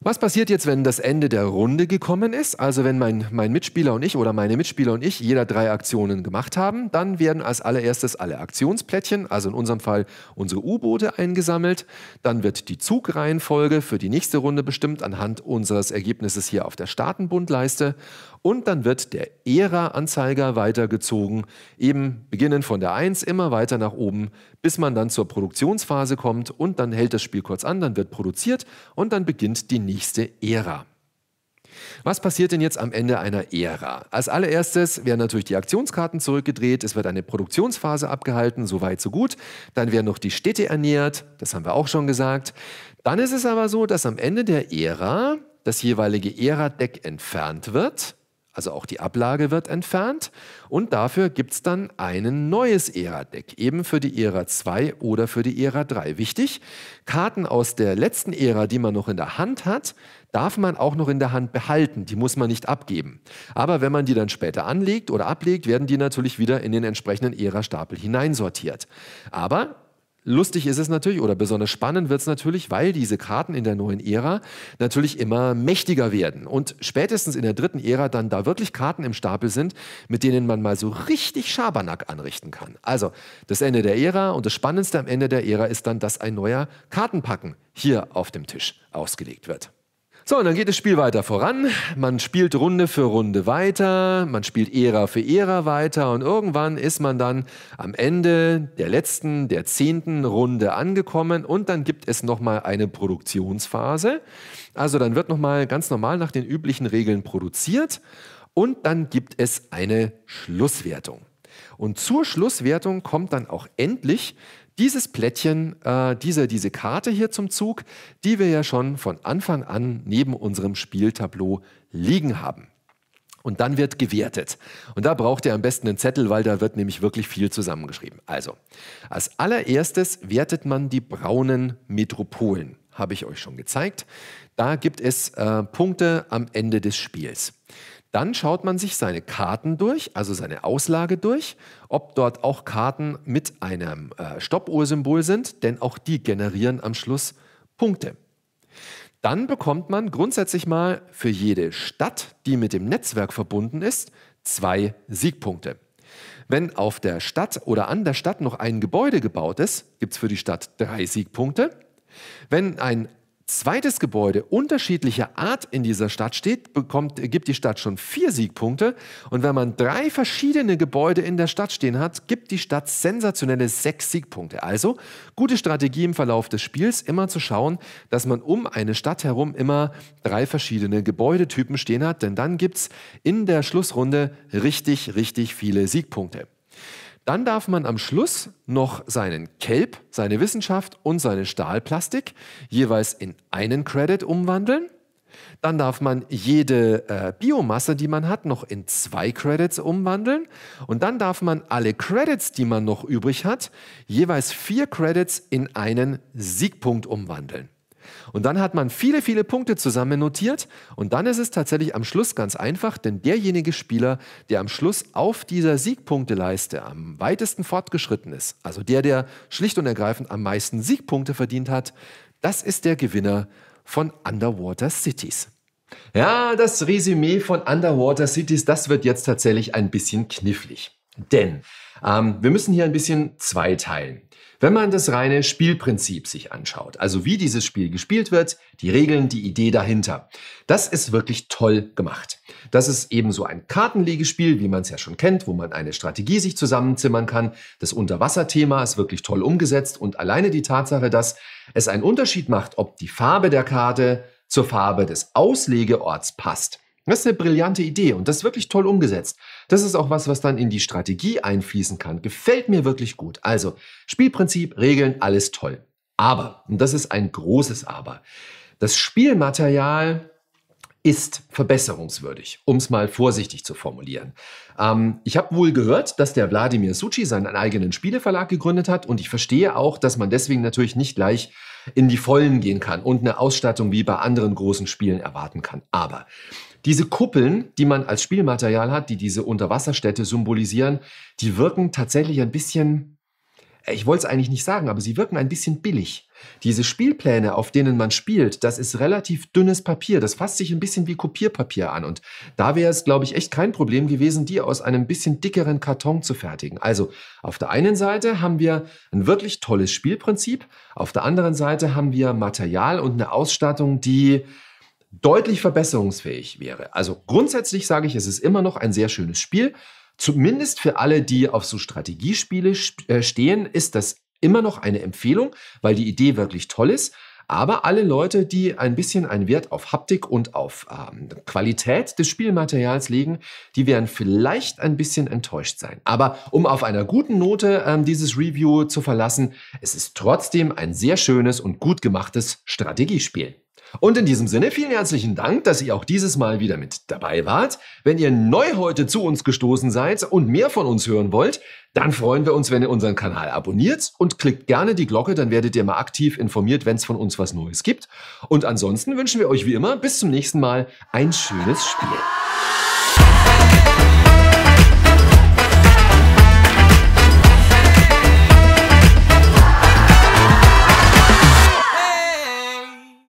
Was passiert jetzt, wenn das Ende der Runde gekommen ist? Also wenn mein, mein Mitspieler und ich oder meine Mitspieler und ich jeder drei Aktionen gemacht haben, dann werden als allererstes alle Aktionsplättchen, also in unserem Fall unsere U-Boote eingesammelt. Dann wird die Zugreihenfolge für die nächste Runde bestimmt anhand unseres Ergebnisses hier auf der Startenbundleiste und dann wird der ära anzeiger weitergezogen, eben beginnend von der 1 immer weiter nach oben, bis man dann zur Produktionsphase kommt und dann hält das Spiel kurz an, dann wird produziert und dann beginnt die nächste Ära. Was passiert denn jetzt am Ende einer Ära? Als allererstes werden natürlich die Aktionskarten zurückgedreht, es wird eine Produktionsphase abgehalten, so weit, so gut. Dann werden noch die Städte ernährt, das haben wir auch schon gesagt. Dann ist es aber so, dass am Ende der Ära das jeweilige Ära-Deck entfernt wird also auch die Ablage wird entfernt und dafür gibt es dann ein neues Ära-Deck, eben für die Ära 2 oder für die Ära 3. Wichtig, Karten aus der letzten Ära, die man noch in der Hand hat, darf man auch noch in der Hand behalten, die muss man nicht abgeben. Aber wenn man die dann später anlegt oder ablegt, werden die natürlich wieder in den entsprechenden Ära-Stapel hineinsortiert. Aber Lustig ist es natürlich oder besonders spannend wird es natürlich, weil diese Karten in der neuen Ära natürlich immer mächtiger werden und spätestens in der dritten Ära dann da wirklich Karten im Stapel sind, mit denen man mal so richtig Schabernack anrichten kann. Also das Ende der Ära und das Spannendste am Ende der Ära ist dann, dass ein neuer Kartenpacken hier auf dem Tisch ausgelegt wird. So, und dann geht das Spiel weiter voran. Man spielt Runde für Runde weiter, man spielt Ära für Ära weiter und irgendwann ist man dann am Ende der letzten, der zehnten Runde angekommen und dann gibt es nochmal eine Produktionsphase. Also dann wird nochmal ganz normal nach den üblichen Regeln produziert und dann gibt es eine Schlusswertung. Und zur Schlusswertung kommt dann auch endlich dieses Plättchen, äh, diese, diese Karte hier zum Zug, die wir ja schon von Anfang an neben unserem Spieltableau liegen haben. Und dann wird gewertet. Und da braucht ihr am besten einen Zettel, weil da wird nämlich wirklich viel zusammengeschrieben. Also, als allererstes wertet man die braunen Metropolen. Habe ich euch schon gezeigt. Da gibt es äh, Punkte am Ende des Spiels. Dann schaut man sich seine Karten durch, also seine Auslage durch, ob dort auch Karten mit einem äh, Stoppuhr-Symbol sind, denn auch die generieren am Schluss Punkte. Dann bekommt man grundsätzlich mal für jede Stadt, die mit dem Netzwerk verbunden ist, zwei Siegpunkte. Wenn auf der Stadt oder an der Stadt noch ein Gebäude gebaut ist, gibt es für die Stadt drei Siegpunkte. Wenn ein zweites Gebäude unterschiedlicher Art in dieser Stadt steht, bekommt, gibt die Stadt schon vier Siegpunkte. Und wenn man drei verschiedene Gebäude in der Stadt stehen hat, gibt die Stadt sensationelle sechs Siegpunkte. Also gute Strategie im Verlauf des Spiels, immer zu schauen, dass man um eine Stadt herum immer drei verschiedene Gebäudetypen stehen hat, denn dann gibt es in der Schlussrunde richtig, richtig viele Siegpunkte. Dann darf man am Schluss noch seinen Kelp, seine Wissenschaft und seine Stahlplastik jeweils in einen Credit umwandeln. Dann darf man jede äh, Biomasse, die man hat, noch in zwei Credits umwandeln. Und dann darf man alle Credits, die man noch übrig hat, jeweils vier Credits in einen Siegpunkt umwandeln. Und dann hat man viele, viele Punkte zusammen notiert und dann ist es tatsächlich am Schluss ganz einfach, denn derjenige Spieler, der am Schluss auf dieser Siegpunkteleiste am weitesten fortgeschritten ist, also der, der schlicht und ergreifend am meisten Siegpunkte verdient hat, das ist der Gewinner von Underwater Cities. Ja, das Resümee von Underwater Cities, das wird jetzt tatsächlich ein bisschen knifflig. Denn ähm, wir müssen hier ein bisschen zweiteilen. Wenn man das reine Spielprinzip sich anschaut, also wie dieses Spiel gespielt wird, die Regeln, die Idee dahinter, das ist wirklich toll gemacht. Das ist eben so ein Kartenlegespiel, wie man es ja schon kennt, wo man eine Strategie sich zusammenzimmern kann. Das Unterwasserthema ist wirklich toll umgesetzt und alleine die Tatsache, dass es einen Unterschied macht, ob die Farbe der Karte zur Farbe des Auslegeorts passt, das ist eine brillante Idee und das ist wirklich toll umgesetzt. Das ist auch was, was dann in die Strategie einfließen kann. Gefällt mir wirklich gut. Also, Spielprinzip, Regeln, alles toll. Aber, und das ist ein großes Aber, das Spielmaterial ist verbesserungswürdig, um es mal vorsichtig zu formulieren. Ähm, ich habe wohl gehört, dass der Wladimir Suchi seinen eigenen Spieleverlag gegründet hat und ich verstehe auch, dass man deswegen natürlich nicht gleich in die Vollen gehen kann und eine Ausstattung wie bei anderen großen Spielen erwarten kann. Aber diese Kuppeln, die man als Spielmaterial hat, die diese Unterwasserstädte symbolisieren, die wirken tatsächlich ein bisschen, äh, ich wollte es eigentlich nicht sagen, aber sie wirken ein bisschen billig. Diese Spielpläne, auf denen man spielt, das ist relativ dünnes Papier. Das fasst sich ein bisschen wie Kopierpapier an. Und da wäre es, glaube ich, echt kein Problem gewesen, die aus einem bisschen dickeren Karton zu fertigen. Also auf der einen Seite haben wir ein wirklich tolles Spielprinzip. Auf der anderen Seite haben wir Material und eine Ausstattung, die deutlich verbesserungsfähig wäre. Also grundsätzlich sage ich, es ist immer noch ein sehr schönes Spiel. Zumindest für alle, die auf so Strategiespiele äh, stehen, ist das immer noch eine Empfehlung, weil die Idee wirklich toll ist. Aber alle Leute, die ein bisschen einen Wert auf Haptik und auf ähm, Qualität des Spielmaterials legen, die werden vielleicht ein bisschen enttäuscht sein. Aber um auf einer guten Note ähm, dieses Review zu verlassen, es ist trotzdem ein sehr schönes und gut gemachtes Strategiespiel. Und in diesem Sinne vielen herzlichen Dank, dass ihr auch dieses Mal wieder mit dabei wart. Wenn ihr neu heute zu uns gestoßen seid und mehr von uns hören wollt, dann freuen wir uns, wenn ihr unseren Kanal abonniert und klickt gerne die Glocke, dann werdet ihr mal aktiv informiert, wenn es von uns was Neues gibt. Und ansonsten wünschen wir euch wie immer bis zum nächsten Mal ein schönes Spiel.